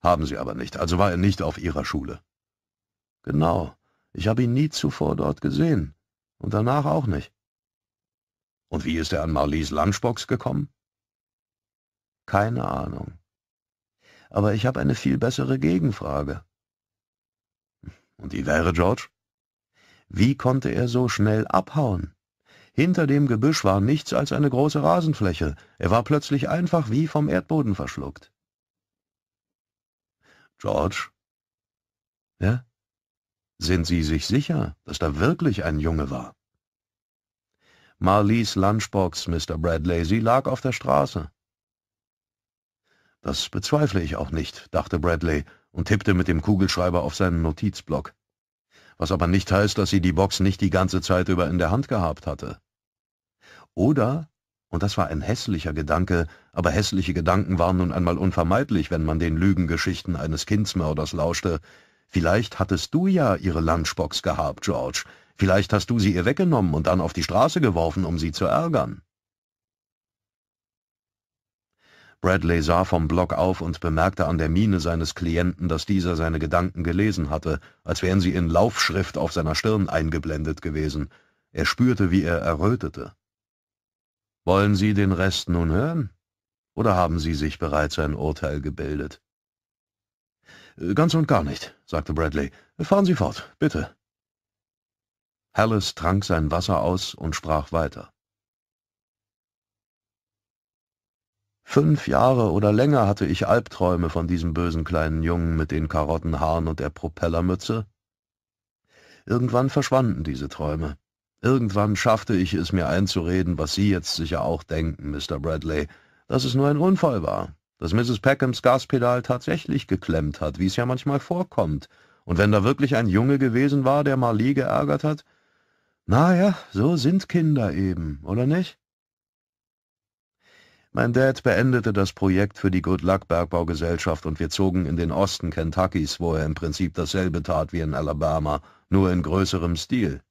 Haben Sie aber nicht, also war er nicht auf Ihrer Schule. Genau. Ich habe ihn nie zuvor dort gesehen. Und danach auch nicht. Und wie ist er an Marlies Lunchbox gekommen? Keine Ahnung. Aber ich habe eine viel bessere Gegenfrage. Und die wäre, George? Wie konnte er so schnell abhauen? Hinter dem Gebüsch war nichts als eine große Rasenfläche. Er war plötzlich einfach wie vom Erdboden verschluckt. George? Ja? Sind Sie sich sicher, dass da wirklich ein Junge war? Marlies Lunchbox, Mr. Bradley, sie lag auf der Straße. Das bezweifle ich auch nicht, dachte Bradley und tippte mit dem Kugelschreiber auf seinen Notizblock was aber nicht heißt, dass sie die Box nicht die ganze Zeit über in der Hand gehabt hatte. Oder, und das war ein hässlicher Gedanke, aber hässliche Gedanken waren nun einmal unvermeidlich, wenn man den Lügengeschichten eines Kindsmörders lauschte, vielleicht hattest du ja ihre Lunchbox gehabt, George, vielleicht hast du sie ihr weggenommen und dann auf die Straße geworfen, um sie zu ärgern. Bradley sah vom Block auf und bemerkte an der Miene seines Klienten, dass dieser seine Gedanken gelesen hatte, als wären sie in Laufschrift auf seiner Stirn eingeblendet gewesen. Er spürte, wie er errötete. Wollen Sie den Rest nun hören? Oder haben Sie sich bereits ein Urteil gebildet? Äh, ganz und gar nicht, sagte Bradley. Fahren Sie fort, bitte. Hallis trank sein Wasser aus und sprach weiter. Fünf Jahre oder länger hatte ich Albträume von diesem bösen kleinen Jungen mit den Karottenhaaren und der Propellermütze. Irgendwann verschwanden diese Träume. Irgendwann schaffte ich es mir einzureden, was Sie jetzt sicher auch denken, Mr. Bradley, dass es nur ein Unfall war, dass Mrs. Peckhams Gaspedal tatsächlich geklemmt hat, wie es ja manchmal vorkommt, und wenn da wirklich ein Junge gewesen war, der Marlee geärgert hat, na ja, so sind Kinder eben, oder nicht? Mein Dad beendete das Projekt für die Good Luck Bergbaugesellschaft und wir zogen in den Osten Kentuckys, wo er im Prinzip dasselbe tat wie in Alabama, nur in größerem Stil.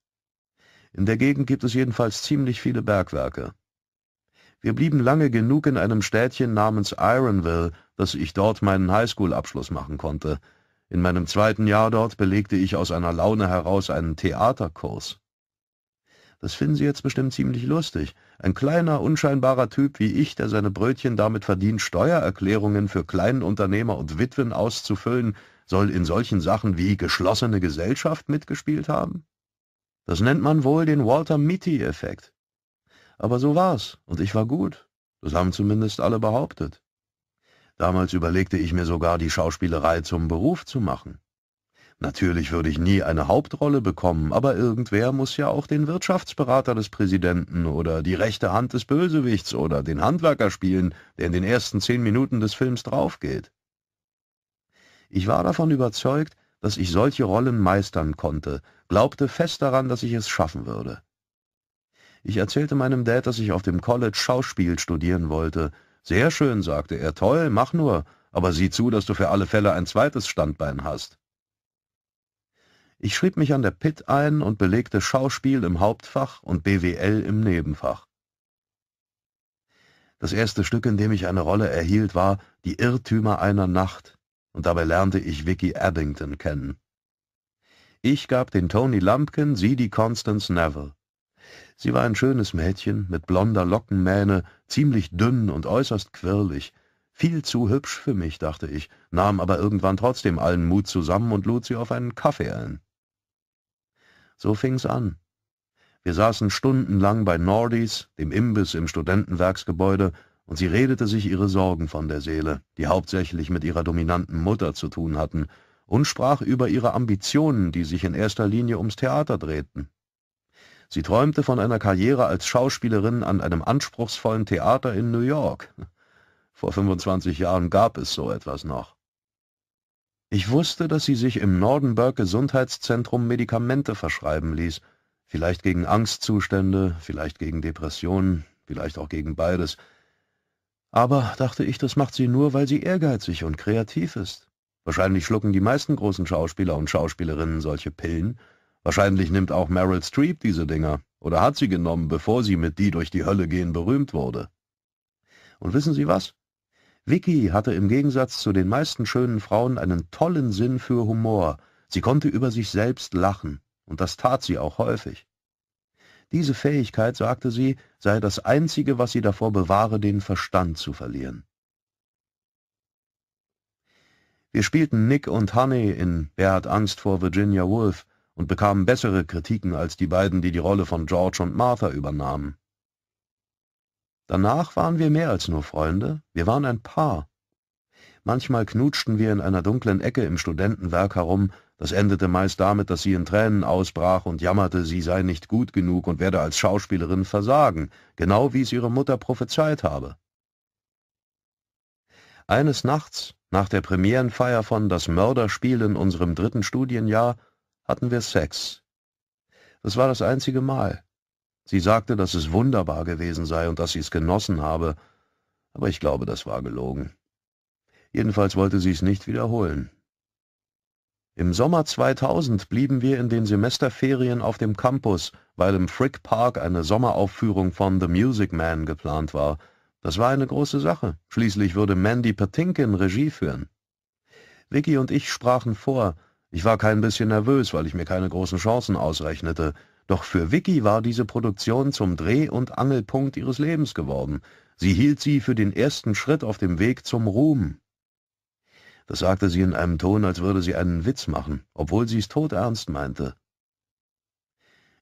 In der Gegend gibt es jedenfalls ziemlich viele Bergwerke. Wir blieben lange genug in einem Städtchen namens Ironville, dass ich dort meinen Highschool-Abschluss machen konnte. In meinem zweiten Jahr dort belegte ich aus einer Laune heraus einen Theaterkurs. Das finden Sie jetzt bestimmt ziemlich lustig, ein kleiner, unscheinbarer Typ wie ich, der seine Brötchen damit verdient, Steuererklärungen für Kleinunternehmer und Witwen auszufüllen, soll in solchen Sachen wie geschlossene Gesellschaft mitgespielt haben? Das nennt man wohl den Walter Mitty-Effekt. Aber so war's, und ich war gut. Das haben zumindest alle behauptet. Damals überlegte ich mir sogar, die Schauspielerei zum Beruf zu machen. Natürlich würde ich nie eine Hauptrolle bekommen, aber irgendwer muss ja auch den Wirtschaftsberater des Präsidenten oder die rechte Hand des Bösewichts oder den Handwerker spielen, der in den ersten zehn Minuten des Films draufgeht. Ich war davon überzeugt, dass ich solche Rollen meistern konnte, glaubte fest daran, dass ich es schaffen würde. Ich erzählte meinem Dad, dass ich auf dem College Schauspiel studieren wollte. Sehr schön, sagte er, toll, mach nur, aber sieh zu, dass du für alle Fälle ein zweites Standbein hast. Ich schrieb mich an der Pitt ein und belegte Schauspiel im Hauptfach und BWL im Nebenfach. Das erste Stück, in dem ich eine Rolle erhielt, war Die Irrtümer einer Nacht, und dabei lernte ich Vicky Abington kennen. Ich gab den Tony Lumpkin, sie die Constance Neville. Sie war ein schönes Mädchen mit blonder Lockenmähne, ziemlich dünn und äußerst quirlig. Viel zu hübsch für mich, dachte ich, nahm aber irgendwann trotzdem allen Mut zusammen und lud sie auf einen Kaffee ein. So fing's an. Wir saßen stundenlang bei Nordys, dem Imbiss im Studentenwerksgebäude, und sie redete sich ihre Sorgen von der Seele, die hauptsächlich mit ihrer dominanten Mutter zu tun hatten, und sprach über ihre Ambitionen, die sich in erster Linie ums Theater drehten. Sie träumte von einer Karriere als Schauspielerin an einem anspruchsvollen Theater in New York. Vor 25 Jahren gab es so etwas noch. Ich wusste, dass sie sich im Nordenburg Gesundheitszentrum Medikamente verschreiben ließ, vielleicht gegen Angstzustände, vielleicht gegen Depressionen, vielleicht auch gegen beides. Aber, dachte ich, das macht sie nur, weil sie ehrgeizig und kreativ ist. Wahrscheinlich schlucken die meisten großen Schauspieler und Schauspielerinnen solche Pillen. Wahrscheinlich nimmt auch Meryl Streep diese Dinger oder hat sie genommen, bevor sie mit die durch die Hölle gehen berühmt wurde. Und wissen Sie was? Vicky hatte im Gegensatz zu den meisten schönen Frauen einen tollen Sinn für Humor. Sie konnte über sich selbst lachen, und das tat sie auch häufig. Diese Fähigkeit, sagte sie, sei das Einzige, was sie davor bewahre, den Verstand zu verlieren. Wir spielten Nick und Honey in Wer hat Angst vor Virginia Woolf und bekamen bessere Kritiken als die beiden, die die Rolle von George und Martha übernahmen. Danach waren wir mehr als nur Freunde, wir waren ein Paar. Manchmal knutschten wir in einer dunklen Ecke im Studentenwerk herum, das endete meist damit, dass sie in Tränen ausbrach und jammerte, sie sei nicht gut genug und werde als Schauspielerin versagen, genau wie es ihre Mutter prophezeit habe. Eines Nachts, nach der Premierenfeier von Das Mörderspiel in unserem dritten Studienjahr, hatten wir Sex. Das war das einzige Mal. Sie sagte, dass es wunderbar gewesen sei und dass sie es genossen habe, aber ich glaube, das war gelogen. Jedenfalls wollte sie es nicht wiederholen. Im Sommer 2000 blieben wir in den Semesterferien auf dem Campus, weil im Frick Park eine Sommeraufführung von The Music Man geplant war. Das war eine große Sache. Schließlich würde Mandy Patinkin Regie führen. Vicky und ich sprachen vor. Ich war kein bisschen nervös, weil ich mir keine großen Chancen ausrechnete. Doch für Vicky war diese Produktion zum Dreh- und Angelpunkt ihres Lebens geworden. Sie hielt sie für den ersten Schritt auf dem Weg zum Ruhm. Das sagte sie in einem Ton, als würde sie einen Witz machen, obwohl sie es todernst meinte.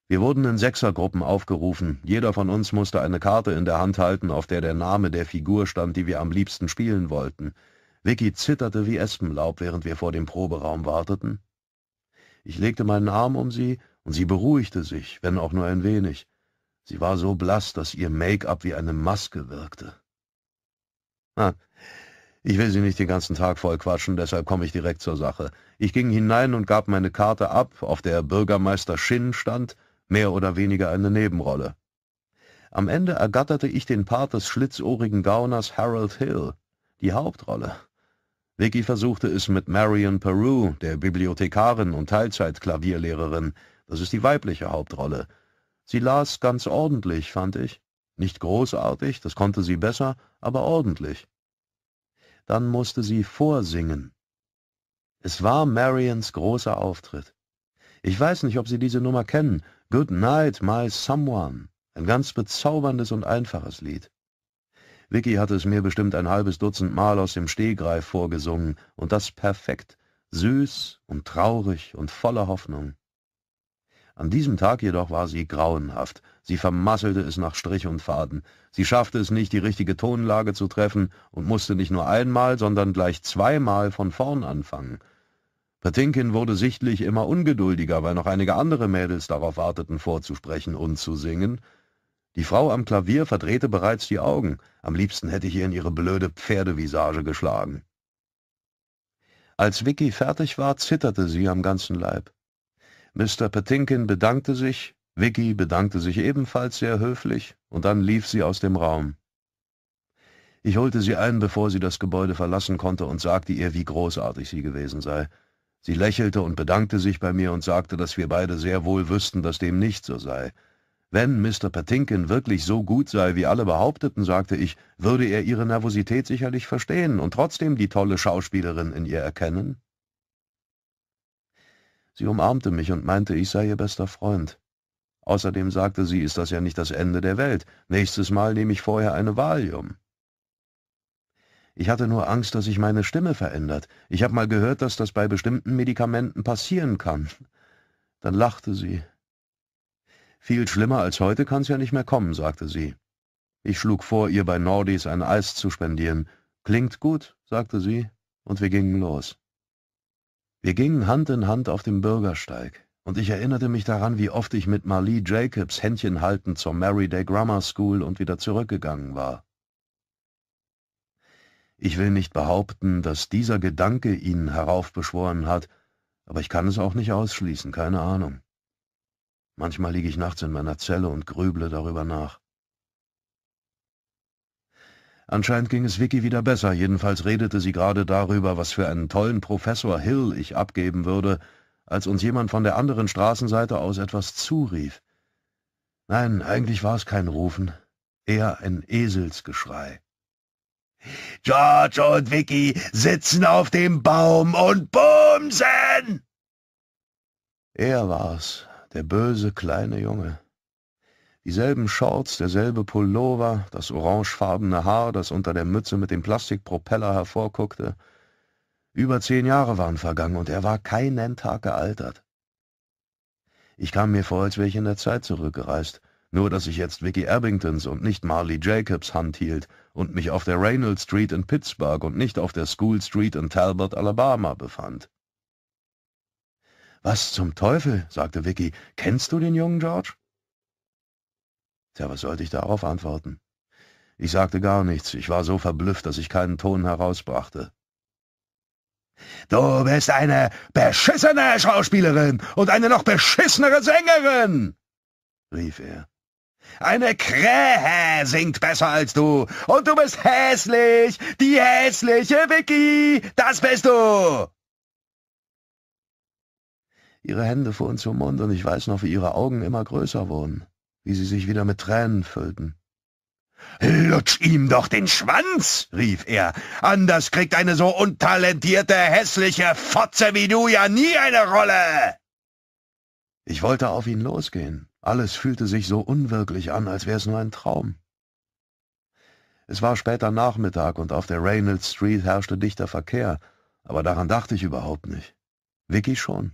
Wir wurden in Sechsergruppen aufgerufen. Jeder von uns musste eine Karte in der Hand halten, auf der der Name der Figur stand, die wir am liebsten spielen wollten. Vicky zitterte wie Espenlaub, während wir vor dem Proberaum warteten. Ich legte meinen Arm um sie und sie beruhigte sich, wenn auch nur ein wenig. Sie war so blass, dass ihr Make-up wie eine Maske wirkte. Ah, ich will Sie nicht den ganzen Tag voll quatschen, deshalb komme ich direkt zur Sache. Ich ging hinein und gab meine Karte ab, auf der Bürgermeister Shin stand, mehr oder weniger eine Nebenrolle. Am Ende ergatterte ich den Part des schlitzohrigen Gauners Harold Hill, die Hauptrolle. Vicky versuchte es mit Marion Peru, der Bibliothekarin und Teilzeit-Klavierlehrerin, das ist die weibliche Hauptrolle. Sie las ganz ordentlich, fand ich. Nicht großartig, das konnte sie besser, aber ordentlich. Dann musste sie vorsingen. Es war Marians großer Auftritt. Ich weiß nicht, ob Sie diese Nummer kennen. Good Night, My Someone. Ein ganz bezauberndes und einfaches Lied. Vicky hatte es mir bestimmt ein halbes Dutzend Mal aus dem Stehgreif vorgesungen, und das perfekt, süß und traurig und voller Hoffnung. An diesem Tag jedoch war sie grauenhaft. Sie vermasselte es nach Strich und Faden. Sie schaffte es nicht, die richtige Tonlage zu treffen und musste nicht nur einmal, sondern gleich zweimal von vorn anfangen. Petinkin wurde sichtlich immer ungeduldiger, weil noch einige andere Mädels darauf warteten, vorzusprechen und zu singen. Die Frau am Klavier verdrehte bereits die Augen. Am liebsten hätte ich ihr in ihre blöde Pferdevisage geschlagen. Als Vicky fertig war, zitterte sie am ganzen Leib. Mr. Petinkin bedankte sich, Vicky bedankte sich ebenfalls sehr höflich, und dann lief sie aus dem Raum. Ich holte sie ein, bevor sie das Gebäude verlassen konnte, und sagte ihr, wie großartig sie gewesen sei. Sie lächelte und bedankte sich bei mir und sagte, dass wir beide sehr wohl wüssten, dass dem nicht so sei. Wenn Mr. Patinkin wirklich so gut sei, wie alle behaupteten, sagte ich, würde er ihre Nervosität sicherlich verstehen und trotzdem die tolle Schauspielerin in ihr erkennen Sie umarmte mich und meinte, ich sei ihr bester Freund. Außerdem sagte sie, ist das ja nicht das Ende der Welt. Nächstes Mal nehme ich vorher eine Valium. Ich hatte nur Angst, dass sich meine Stimme verändert. Ich habe mal gehört, dass das bei bestimmten Medikamenten passieren kann. Dann lachte sie. Viel schlimmer als heute kann's ja nicht mehr kommen, sagte sie. Ich schlug vor, ihr bei Nordis ein Eis zu spendieren. Klingt gut, sagte sie, und wir gingen los. Wir gingen Hand in Hand auf dem Bürgersteig, und ich erinnerte mich daran, wie oft ich mit Marlee Jacobs Händchen haltend zur Mary Day Grammar School und wieder zurückgegangen war. Ich will nicht behaupten, dass dieser Gedanke ihn heraufbeschworen hat, aber ich kann es auch nicht ausschließen, keine Ahnung. Manchmal liege ich nachts in meiner Zelle und grüble darüber nach. Anscheinend ging es Vicky wieder besser, jedenfalls redete sie gerade darüber, was für einen tollen Professor Hill ich abgeben würde, als uns jemand von der anderen Straßenseite aus etwas zurief. Nein, eigentlich war es kein Rufen, eher ein Eselsgeschrei. George und Vicky sitzen auf dem Baum und bumsen! Er war's, der böse kleine Junge. Dieselben Shorts, derselbe Pullover, das orangefarbene Haar, das unter der Mütze mit dem Plastikpropeller hervorguckte. Über zehn Jahre waren vergangen und er war keinen Tag gealtert. Ich kam mir vor, als wäre ich in der Zeit zurückgereist, nur dass ich jetzt Vicky Abingtons und nicht Marley Jacobs Hand hielt und mich auf der Reynolds Street in Pittsburgh und nicht auf der School Street in Talbot, Alabama befand. »Was zum Teufel«, sagte Vicky, »kennst du den jungen George?« Tja, was sollte ich darauf antworten? Ich sagte gar nichts, ich war so verblüfft, dass ich keinen Ton herausbrachte. Du bist eine beschissene Schauspielerin und eine noch beschissenere Sängerin, rief er. Eine Krähe singt besser als du und du bist hässlich, die hässliche Vicky, das bist du. Ihre Hände fuhren zum Mund und ich weiß noch, wie ihre Augen immer größer wurden wie sie sich wieder mit Tränen füllten. Lutsch ihm doch den Schwanz, rief er, anders kriegt eine so untalentierte, hässliche Fotze wie du ja nie eine Rolle. Ich wollte auf ihn losgehen. Alles fühlte sich so unwirklich an, als wär's nur ein Traum. Es war später Nachmittag und auf der Reynolds Street herrschte dichter Verkehr, aber daran dachte ich überhaupt nicht. Vicky schon.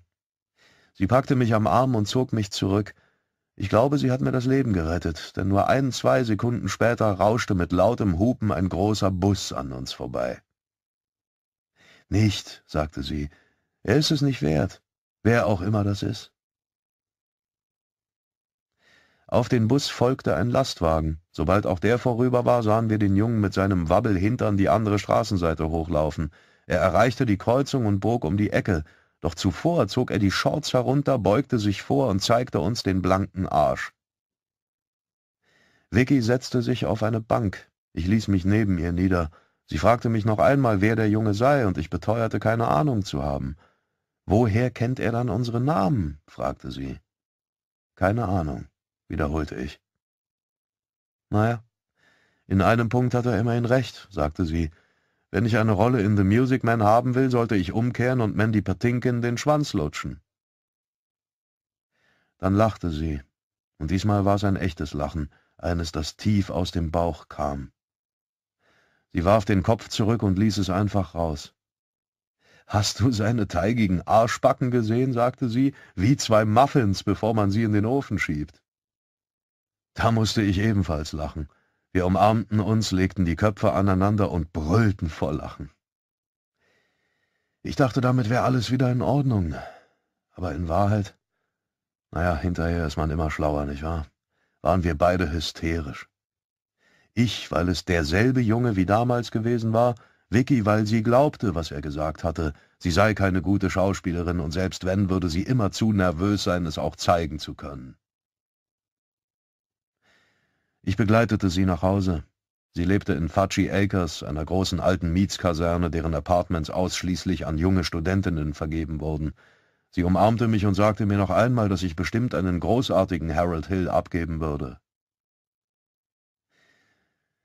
Sie packte mich am Arm und zog mich zurück, ich glaube, sie hat mir das Leben gerettet, denn nur ein, zwei Sekunden später rauschte mit lautem Hupen ein großer Bus an uns vorbei. Nicht, sagte sie, er ist es nicht wert, wer auch immer das ist. Auf den Bus folgte ein Lastwagen. Sobald auch der vorüber war, sahen wir den Jungen mit seinem Wabbelhintern die andere Straßenseite hochlaufen. Er erreichte die Kreuzung und bog um die Ecke, doch zuvor zog er die Shorts herunter, beugte sich vor und zeigte uns den blanken Arsch. Vicky setzte sich auf eine Bank. Ich ließ mich neben ihr nieder. Sie fragte mich noch einmal, wer der Junge sei, und ich beteuerte, keine Ahnung zu haben. »Woher kennt er dann unsere Namen?« fragte sie. »Keine Ahnung«, wiederholte ich. »Naja, in einem Punkt hat er immerhin recht«, sagte sie. Wenn ich eine Rolle in The Music Man haben will, sollte ich umkehren und Mandy Patinkin den Schwanz lutschen. Dann lachte sie, und diesmal war es ein echtes Lachen, eines, das tief aus dem Bauch kam. Sie warf den Kopf zurück und ließ es einfach raus. Hast du seine teigigen Arschbacken gesehen, sagte sie, wie zwei Muffins, bevor man sie in den Ofen schiebt. Da musste ich ebenfalls lachen. Wir umarmten uns, legten die Köpfe aneinander und brüllten vor Lachen. Ich dachte, damit wäre alles wieder in Ordnung. Aber in Wahrheit, naja, hinterher ist man immer schlauer, nicht wahr? Waren wir beide hysterisch. Ich, weil es derselbe Junge wie damals gewesen war, Vicky, weil sie glaubte, was er gesagt hatte, sie sei keine gute Schauspielerin und selbst wenn, würde sie immer zu nervös sein, es auch zeigen zu können. Ich begleitete sie nach Hause. Sie lebte in Fudgy Acres, einer großen alten Mietskaserne, deren Apartments ausschließlich an junge Studentinnen vergeben wurden. Sie umarmte mich und sagte mir noch einmal, dass ich bestimmt einen großartigen Harold Hill abgeben würde.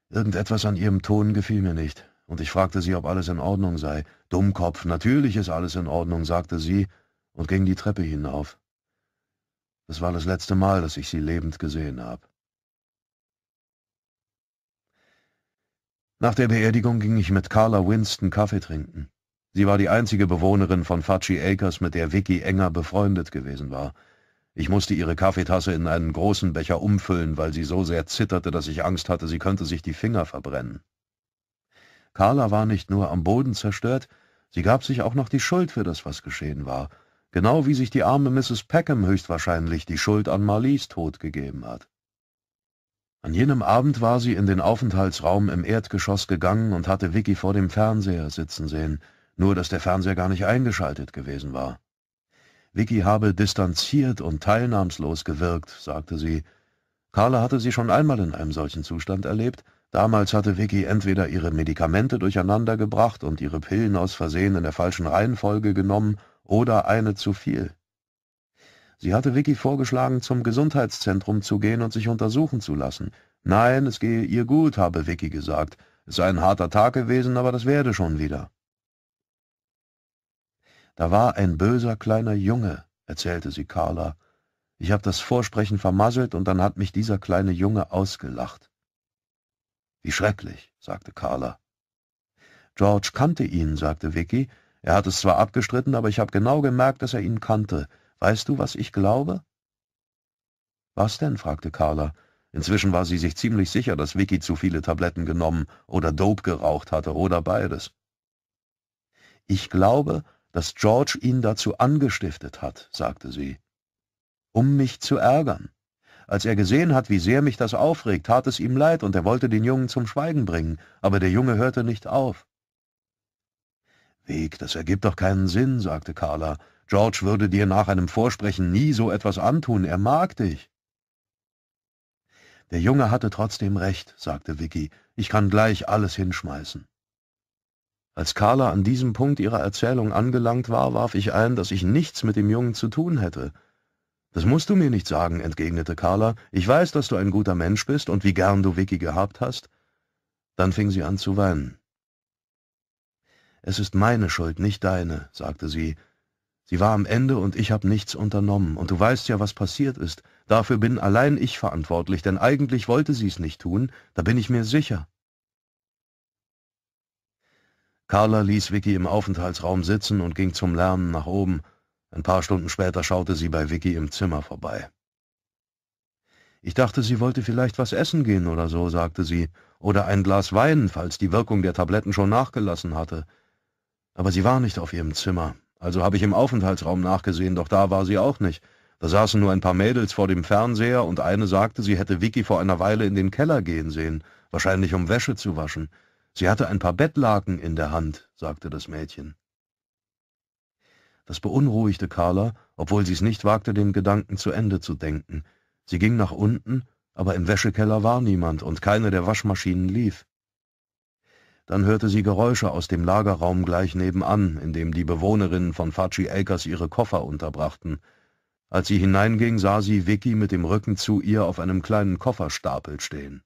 Irgendetwas an ihrem Ton gefiel mir nicht, und ich fragte sie, ob alles in Ordnung sei. Dummkopf, natürlich ist alles in Ordnung, sagte sie und ging die Treppe hinauf. Das war das letzte Mal, dass ich sie lebend gesehen habe. Nach der Beerdigung ging ich mit Carla Winston Kaffee trinken. Sie war die einzige Bewohnerin von Fudgy Acres, mit der Vicky enger befreundet gewesen war. Ich musste ihre Kaffeetasse in einen großen Becher umfüllen, weil sie so sehr zitterte, dass ich Angst hatte, sie könnte sich die Finger verbrennen. Carla war nicht nur am Boden zerstört, sie gab sich auch noch die Schuld für das, was geschehen war, genau wie sich die arme Mrs. Peckham höchstwahrscheinlich die Schuld an Marlies Tod gegeben hat. An jenem Abend war sie in den Aufenthaltsraum im Erdgeschoss gegangen und hatte Vicky vor dem Fernseher sitzen sehen, nur dass der Fernseher gar nicht eingeschaltet gewesen war. Vicky habe distanziert und teilnahmslos gewirkt, sagte sie. Carla hatte sie schon einmal in einem solchen Zustand erlebt. Damals hatte Vicky entweder ihre Medikamente durcheinander gebracht und ihre Pillen aus Versehen in der falschen Reihenfolge genommen oder eine zu viel. Sie hatte Vicky vorgeschlagen, zum Gesundheitszentrum zu gehen und sich untersuchen zu lassen. Nein, es gehe ihr gut, habe Vicky gesagt. Es sei ein harter Tag gewesen, aber das werde schon wieder. Da war ein böser kleiner Junge, erzählte sie Carla. Ich habe das Vorsprechen vermasselt und dann hat mich dieser kleine Junge ausgelacht. Wie schrecklich, sagte Carla. George kannte ihn, sagte Vicky. Er hat es zwar abgestritten, aber ich habe genau gemerkt, dass er ihn kannte. Weißt du, was ich glaube? Was denn? fragte Carla. Inzwischen war sie sich ziemlich sicher, dass Vicky zu viele Tabletten genommen oder Dope geraucht hatte oder beides. Ich glaube, dass George ihn dazu angestiftet hat, sagte sie. Um mich zu ärgern. Als er gesehen hat, wie sehr mich das aufregt, tat es ihm leid und er wollte den Jungen zum Schweigen bringen, aber der Junge hörte nicht auf. Weg, das ergibt doch keinen Sinn, sagte Carla. George würde dir nach einem Vorsprechen nie so etwas antun, er mag dich. Der Junge hatte trotzdem recht, sagte Vicky, ich kann gleich alles hinschmeißen. Als Carla an diesem Punkt ihrer Erzählung angelangt war, warf ich ein, dass ich nichts mit dem Jungen zu tun hätte. Das musst du mir nicht sagen, entgegnete Carla, ich weiß, dass du ein guter Mensch bist und wie gern du Vicky gehabt hast. Dann fing sie an zu weinen. Es ist meine Schuld, nicht deine, sagte sie, Sie war am Ende und ich habe nichts unternommen. Und du weißt ja, was passiert ist. Dafür bin allein ich verantwortlich, denn eigentlich wollte sie es nicht tun, da bin ich mir sicher. Carla ließ Vicky im Aufenthaltsraum sitzen und ging zum Lernen nach oben. Ein paar Stunden später schaute sie bei Vicky im Zimmer vorbei. Ich dachte, sie wollte vielleicht was essen gehen oder so, sagte sie, oder ein Glas Wein, falls die Wirkung der Tabletten schon nachgelassen hatte. Aber sie war nicht auf ihrem Zimmer. Also habe ich im Aufenthaltsraum nachgesehen, doch da war sie auch nicht. Da saßen nur ein paar Mädels vor dem Fernseher und eine sagte, sie hätte Vicky vor einer Weile in den Keller gehen sehen, wahrscheinlich um Wäsche zu waschen. Sie hatte ein paar Bettlaken in der Hand, sagte das Mädchen. Das beunruhigte Carla, obwohl sie es nicht wagte, den Gedanken zu Ende zu denken. Sie ging nach unten, aber im Wäschekeller war niemand und keine der Waschmaschinen lief. Dann hörte sie Geräusche aus dem Lagerraum gleich nebenan, in dem die Bewohnerinnen von Fachi Akers ihre Koffer unterbrachten. Als sie hineinging, sah sie Vicky mit dem Rücken zu ihr auf einem kleinen Kofferstapel stehen.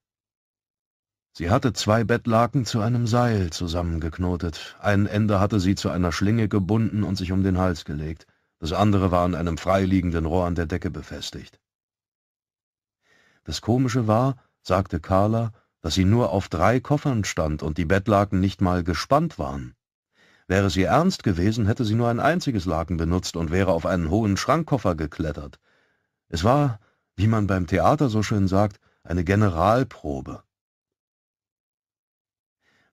Sie hatte zwei Bettlaken zu einem Seil zusammengeknotet. Ein Ende hatte sie zu einer Schlinge gebunden und sich um den Hals gelegt. Das andere war an einem freiliegenden Rohr an der Decke befestigt. Das Komische war, sagte Carla, dass sie nur auf drei Koffern stand und die Bettlaken nicht mal gespannt waren. Wäre sie ernst gewesen, hätte sie nur ein einziges Laken benutzt und wäre auf einen hohen Schrankkoffer geklettert. Es war, wie man beim Theater so schön sagt, eine Generalprobe.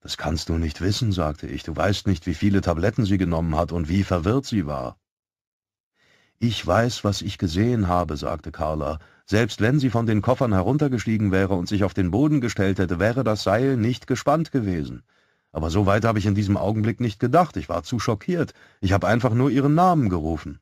Das kannst du nicht wissen, sagte ich, du weißt nicht, wie viele Tabletten sie genommen hat und wie verwirrt sie war. Ich weiß, was ich gesehen habe, sagte Carla, selbst wenn sie von den Koffern heruntergestiegen wäre und sich auf den Boden gestellt hätte, wäre das Seil nicht gespannt gewesen. Aber so weit habe ich in diesem Augenblick nicht gedacht, ich war zu schockiert, ich habe einfach nur ihren Namen gerufen.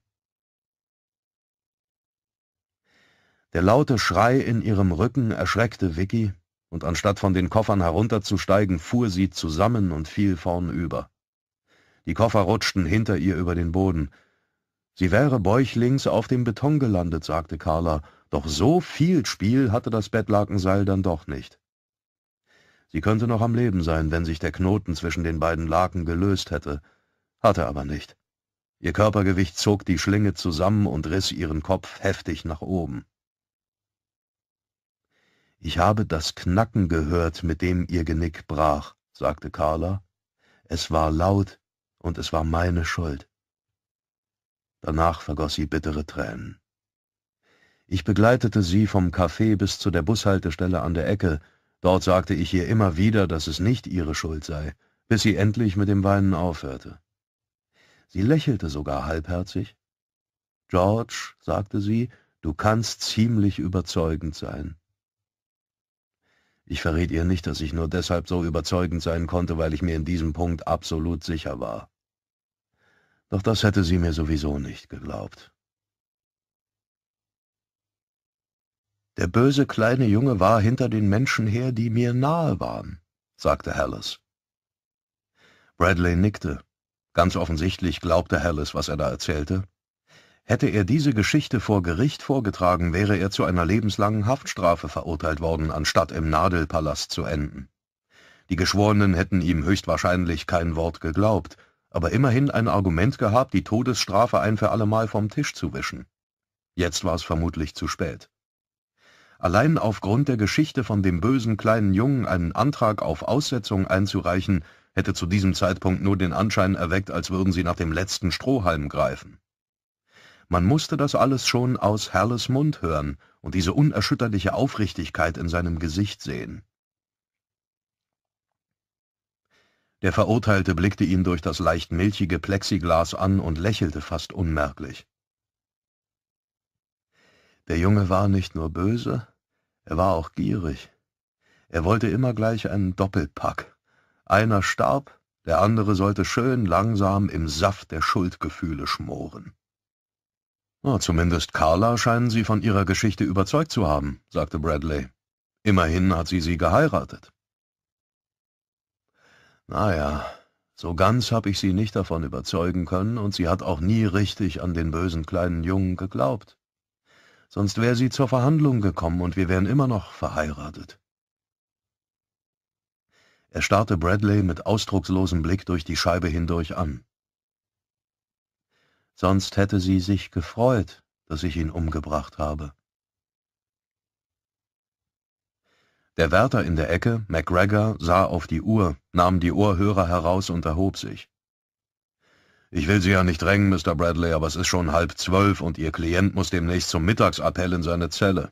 Der laute Schrei in ihrem Rücken erschreckte Vicky, und anstatt von den Koffern herunterzusteigen, fuhr sie zusammen und fiel vornüber. Die Koffer rutschten hinter ihr über den Boden. Sie wäre bäuchlings auf dem Beton gelandet, sagte Carla, doch so viel Spiel hatte das Bettlakenseil dann doch nicht. Sie könnte noch am Leben sein, wenn sich der Knoten zwischen den beiden Laken gelöst hätte, hatte aber nicht. Ihr Körpergewicht zog die Schlinge zusammen und riss ihren Kopf heftig nach oben. Ich habe das Knacken gehört, mit dem ihr Genick brach, sagte Carla. Es war laut und es war meine Schuld. Danach vergoss sie bittere Tränen. Ich begleitete sie vom Café bis zu der Bushaltestelle an der Ecke. Dort sagte ich ihr immer wieder, dass es nicht ihre Schuld sei, bis sie endlich mit dem Weinen aufhörte. Sie lächelte sogar halbherzig. George, sagte sie, du kannst ziemlich überzeugend sein. Ich verriet ihr nicht, dass ich nur deshalb so überzeugend sein konnte, weil ich mir in diesem Punkt absolut sicher war. Doch das hätte sie mir sowieso nicht geglaubt. Der böse kleine Junge war hinter den Menschen her, die mir nahe waren, sagte Hallis. Bradley nickte. Ganz offensichtlich glaubte Hallis, was er da erzählte. Hätte er diese Geschichte vor Gericht vorgetragen, wäre er zu einer lebenslangen Haftstrafe verurteilt worden, anstatt im Nadelpalast zu enden. Die Geschworenen hätten ihm höchstwahrscheinlich kein Wort geglaubt, aber immerhin ein Argument gehabt, die Todesstrafe ein für allemal vom Tisch zu wischen. Jetzt war es vermutlich zu spät allein aufgrund der Geschichte von dem bösen kleinen Jungen einen Antrag auf Aussetzung einzureichen, hätte zu diesem Zeitpunkt nur den Anschein erweckt, als würden sie nach dem letzten Strohhalm greifen. Man musste das alles schon aus Herles Mund hören und diese unerschütterliche Aufrichtigkeit in seinem Gesicht sehen. Der Verurteilte blickte ihn durch das leicht milchige Plexiglas an und lächelte fast unmerklich. Der Junge war nicht nur böse, er war auch gierig. Er wollte immer gleich einen Doppelpack. Einer starb, der andere sollte schön langsam im Saft der Schuldgefühle schmoren. Oh, zumindest Carla scheinen Sie von ihrer Geschichte überzeugt zu haben, sagte Bradley. Immerhin hat sie sie geheiratet. Naja, so ganz habe ich sie nicht davon überzeugen können, und sie hat auch nie richtig an den bösen kleinen Jungen geglaubt sonst wäre sie zur Verhandlung gekommen und wir wären immer noch verheiratet. Er starrte Bradley mit ausdruckslosem Blick durch die Scheibe hindurch an. Sonst hätte sie sich gefreut, dass ich ihn umgebracht habe. Der Wärter in der Ecke, MacGregor, sah auf die Uhr, nahm die Ohrhörer heraus und erhob sich. Ich will Sie ja nicht drängen, Mr. Bradley, aber es ist schon halb zwölf und Ihr Klient muss demnächst zum Mittagsappell in seine Zelle.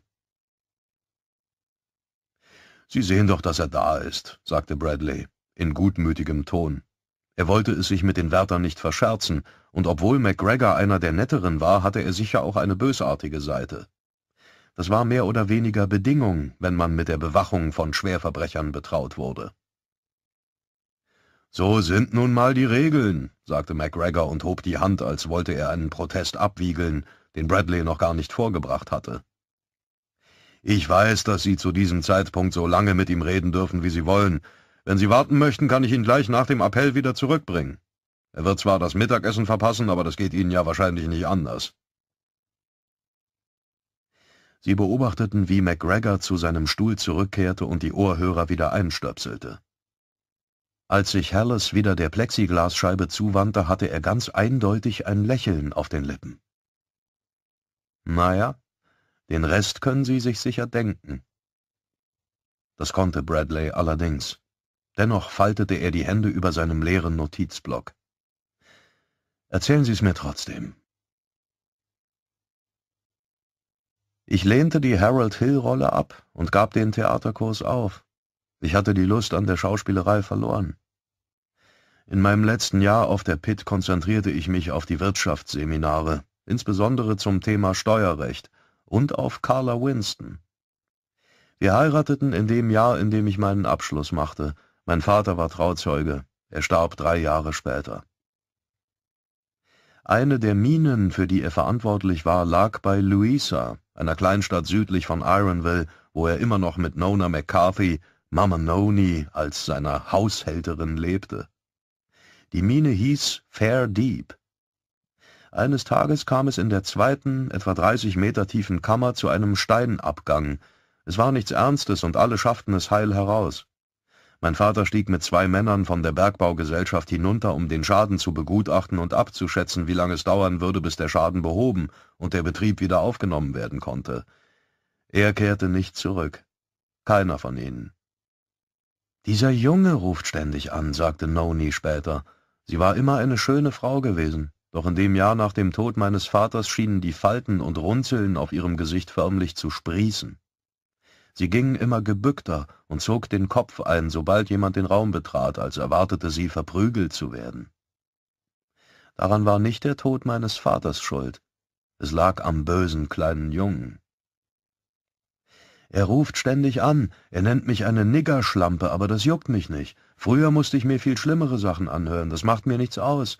Sie sehen doch, dass er da ist, sagte Bradley, in gutmütigem Ton. Er wollte es sich mit den Wärtern nicht verscherzen, und obwohl MacGregor einer der Netteren war, hatte er sicher auch eine bösartige Seite. Das war mehr oder weniger Bedingung, wenn man mit der Bewachung von Schwerverbrechern betraut wurde. »So sind nun mal die Regeln«, sagte MacGregor und hob die Hand, als wollte er einen Protest abwiegeln, den Bradley noch gar nicht vorgebracht hatte. Ich weiß, dass Sie zu diesem Zeitpunkt so lange mit ihm reden dürfen, wie Sie wollen. Wenn Sie warten möchten, kann ich ihn gleich nach dem Appell wieder zurückbringen. Er wird zwar das Mittagessen verpassen, aber das geht Ihnen ja wahrscheinlich nicht anders. Sie beobachteten, wie MacGregor zu seinem Stuhl zurückkehrte und die Ohrhörer wieder einstöpselte. Als sich Hallis wieder der Plexiglasscheibe zuwandte, hatte er ganz eindeutig ein Lächeln auf den Lippen. Naja, den Rest können Sie sich sicher denken. Das konnte Bradley allerdings. Dennoch faltete er die Hände über seinem leeren Notizblock. Erzählen Sie es mir trotzdem. Ich lehnte die Harold Hill-Rolle ab und gab den Theaterkurs auf. Ich hatte die Lust an der Schauspielerei verloren. In meinem letzten Jahr auf der Pitt konzentrierte ich mich auf die Wirtschaftsseminare, insbesondere zum Thema Steuerrecht, und auf Carla Winston. Wir heirateten in dem Jahr, in dem ich meinen Abschluss machte. Mein Vater war Trauzeuge. Er starb drei Jahre später. Eine der Minen, für die er verantwortlich war, lag bei Louisa, einer Kleinstadt südlich von Ironville, wo er immer noch mit Nona McCarthy, Mama Noni, als seiner Haushälterin lebte. Die Mine hieß Fair Deep. Eines Tages kam es in der zweiten, etwa 30 Meter tiefen Kammer zu einem Steinabgang. Es war nichts Ernstes und alle schafften es heil heraus. Mein Vater stieg mit zwei Männern von der Bergbaugesellschaft hinunter, um den Schaden zu begutachten und abzuschätzen, wie lange es dauern würde, bis der Schaden behoben und der Betrieb wieder aufgenommen werden konnte. Er kehrte nicht zurück. Keiner von ihnen. Dieser Junge ruft ständig an, sagte Noni später. Sie war immer eine schöne Frau gewesen, doch in dem Jahr nach dem Tod meines Vaters schienen die Falten und Runzeln auf ihrem Gesicht förmlich zu sprießen. Sie ging immer gebückter und zog den Kopf ein, sobald jemand den Raum betrat, als erwartete sie, verprügelt zu werden. Daran war nicht der Tod meines Vaters schuld, es lag am bösen kleinen Jungen. Er ruft ständig an, er nennt mich eine Niggerschlampe, aber das juckt mich nicht, Früher musste ich mir viel schlimmere Sachen anhören, das macht mir nichts aus.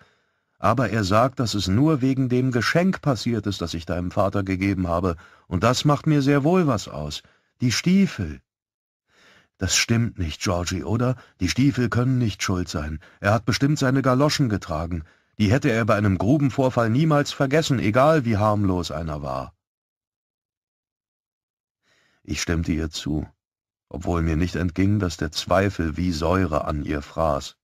Aber er sagt, dass es nur wegen dem Geschenk passiert ist, das ich deinem Vater gegeben habe, und das macht mir sehr wohl was aus. Die Stiefel. Das stimmt nicht, Georgie, oder? Die Stiefel können nicht schuld sein. Er hat bestimmt seine Galoschen getragen. Die hätte er bei einem Grubenvorfall niemals vergessen, egal wie harmlos einer war. Ich stimmte ihr zu obwohl mir nicht entging, dass der Zweifel wie Säure an ihr fraß.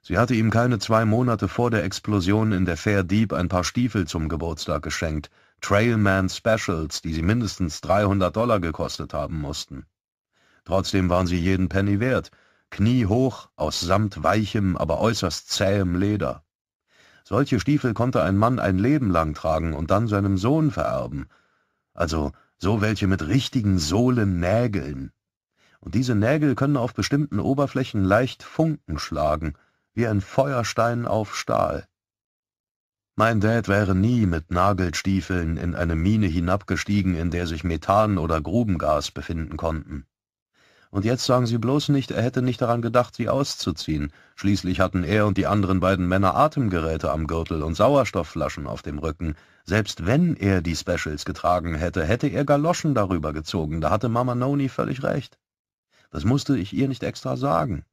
Sie hatte ihm keine zwei Monate vor der Explosion in der Fair Deep ein paar Stiefel zum Geburtstag geschenkt, Trailman Specials, die sie mindestens 300 Dollar gekostet haben mussten. Trotzdem waren sie jeden Penny wert, kniehoch, aus samt weichem, aber äußerst zähem Leder. Solche Stiefel konnte ein Mann ein Leben lang tragen und dann seinem Sohn vererben. Also so welche mit richtigen Sohlen Nägeln. Und diese Nägel können auf bestimmten Oberflächen leicht Funken schlagen, wie ein Feuerstein auf Stahl. Mein Dad wäre nie mit Nagelstiefeln in eine Mine hinabgestiegen, in der sich Methan oder Grubengas befinden konnten. Und jetzt sagen Sie bloß nicht, er hätte nicht daran gedacht, sie auszuziehen. Schließlich hatten er und die anderen beiden Männer Atemgeräte am Gürtel und Sauerstoffflaschen auf dem Rücken, selbst wenn er die Specials getragen hätte, hätte er Galoschen darüber gezogen, da hatte Mama Noni völlig recht. Das musste ich ihr nicht extra sagen.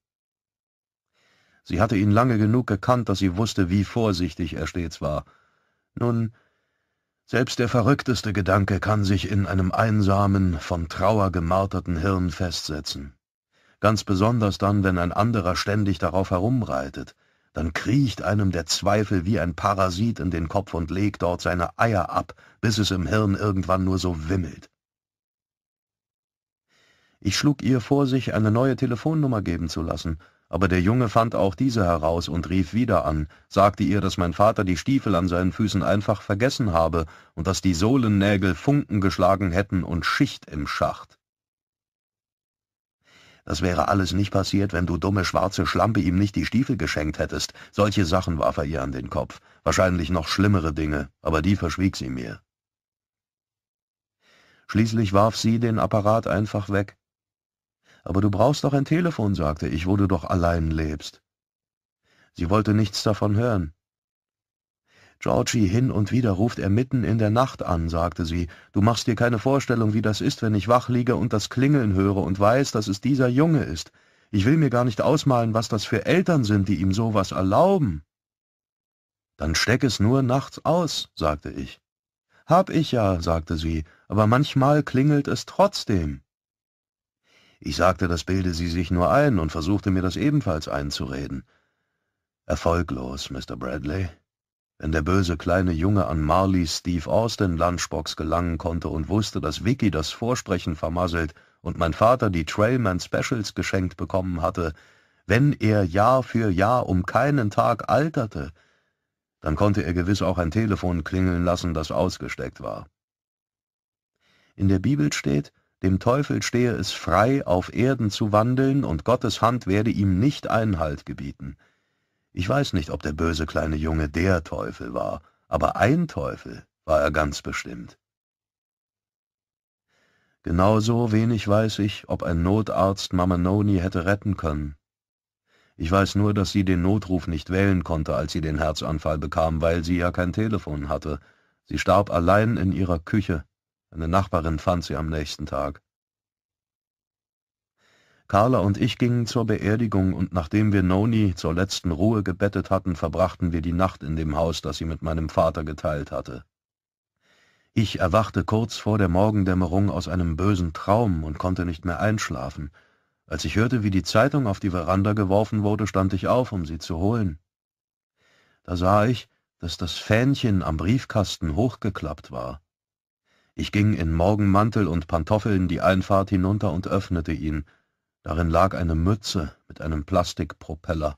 Sie hatte ihn lange genug gekannt, dass sie wusste, wie vorsichtig er stets war. Nun, selbst der verrückteste Gedanke kann sich in einem einsamen, von Trauer gemarterten Hirn festsetzen. Ganz besonders dann, wenn ein anderer ständig darauf herumreitet – dann kriecht einem der Zweifel wie ein Parasit in den Kopf und legt dort seine Eier ab, bis es im Hirn irgendwann nur so wimmelt. Ich schlug ihr vor, sich eine neue Telefonnummer geben zu lassen, aber der Junge fand auch diese heraus und rief wieder an, sagte ihr, dass mein Vater die Stiefel an seinen Füßen einfach vergessen habe und dass die Sohlennägel Funken geschlagen hätten und Schicht im Schacht. Das wäre alles nicht passiert, wenn du dumme schwarze Schlampe ihm nicht die Stiefel geschenkt hättest. Solche Sachen warf er ihr an den Kopf. Wahrscheinlich noch schlimmere Dinge, aber die verschwieg sie mir. Schließlich warf sie den Apparat einfach weg. Aber du brauchst doch ein Telefon, sagte ich, wo du doch allein lebst. Sie wollte nichts davon hören. Georgie, hin und wieder ruft er mitten in der Nacht an, sagte sie. Du machst dir keine Vorstellung, wie das ist, wenn ich wach liege und das Klingeln höre und weiß, dass es dieser Junge ist. Ich will mir gar nicht ausmalen, was das für Eltern sind, die ihm sowas erlauben. Dann steck es nur nachts aus, sagte ich. Hab ich ja, sagte sie, aber manchmal klingelt es trotzdem. Ich sagte, das bilde sie sich nur ein und versuchte mir das ebenfalls einzureden. Erfolglos, Mr. Bradley. Wenn der böse kleine Junge an Marleys Steve Austin Lunchbox gelangen konnte und wusste, dass Vicky das Vorsprechen vermasselt und mein Vater die Trailman Specials geschenkt bekommen hatte, wenn er Jahr für Jahr um keinen Tag alterte, dann konnte er gewiss auch ein Telefon klingeln lassen, das ausgesteckt war. In der Bibel steht, dem Teufel stehe es frei, auf Erden zu wandeln, und Gottes Hand werde ihm nicht Einhalt gebieten. Ich weiß nicht, ob der böse kleine Junge der Teufel war, aber ein Teufel war er ganz bestimmt. Genauso wenig weiß ich, ob ein Notarzt Mama Noni hätte retten können. Ich weiß nur, dass sie den Notruf nicht wählen konnte, als sie den Herzanfall bekam, weil sie ja kein Telefon hatte. Sie starb allein in ihrer Küche. Eine Nachbarin fand sie am nächsten Tag. Carla und ich gingen zur Beerdigung und nachdem wir Noni zur letzten Ruhe gebettet hatten, verbrachten wir die Nacht in dem Haus, das sie mit meinem Vater geteilt hatte. Ich erwachte kurz vor der Morgendämmerung aus einem bösen Traum und konnte nicht mehr einschlafen. Als ich hörte, wie die Zeitung auf die Veranda geworfen wurde, stand ich auf, um sie zu holen. Da sah ich, dass das Fähnchen am Briefkasten hochgeklappt war. Ich ging in Morgenmantel und Pantoffeln die Einfahrt hinunter und öffnete ihn. Darin lag eine Mütze mit einem Plastikpropeller.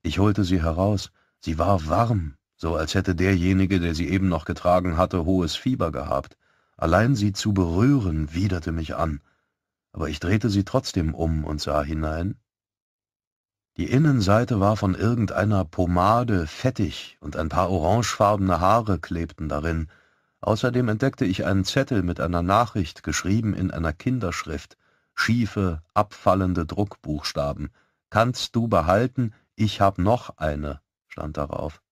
Ich holte sie heraus. Sie war warm, so als hätte derjenige, der sie eben noch getragen hatte, hohes Fieber gehabt. Allein sie zu berühren widerte mich an. Aber ich drehte sie trotzdem um und sah hinein. Die Innenseite war von irgendeiner Pomade fettig und ein paar orangefarbene Haare klebten darin. Außerdem entdeckte ich einen Zettel mit einer Nachricht, geschrieben in einer Kinderschrift schiefe, abfallende Druckbuchstaben. Kannst du behalten, ich hab noch eine, stand darauf.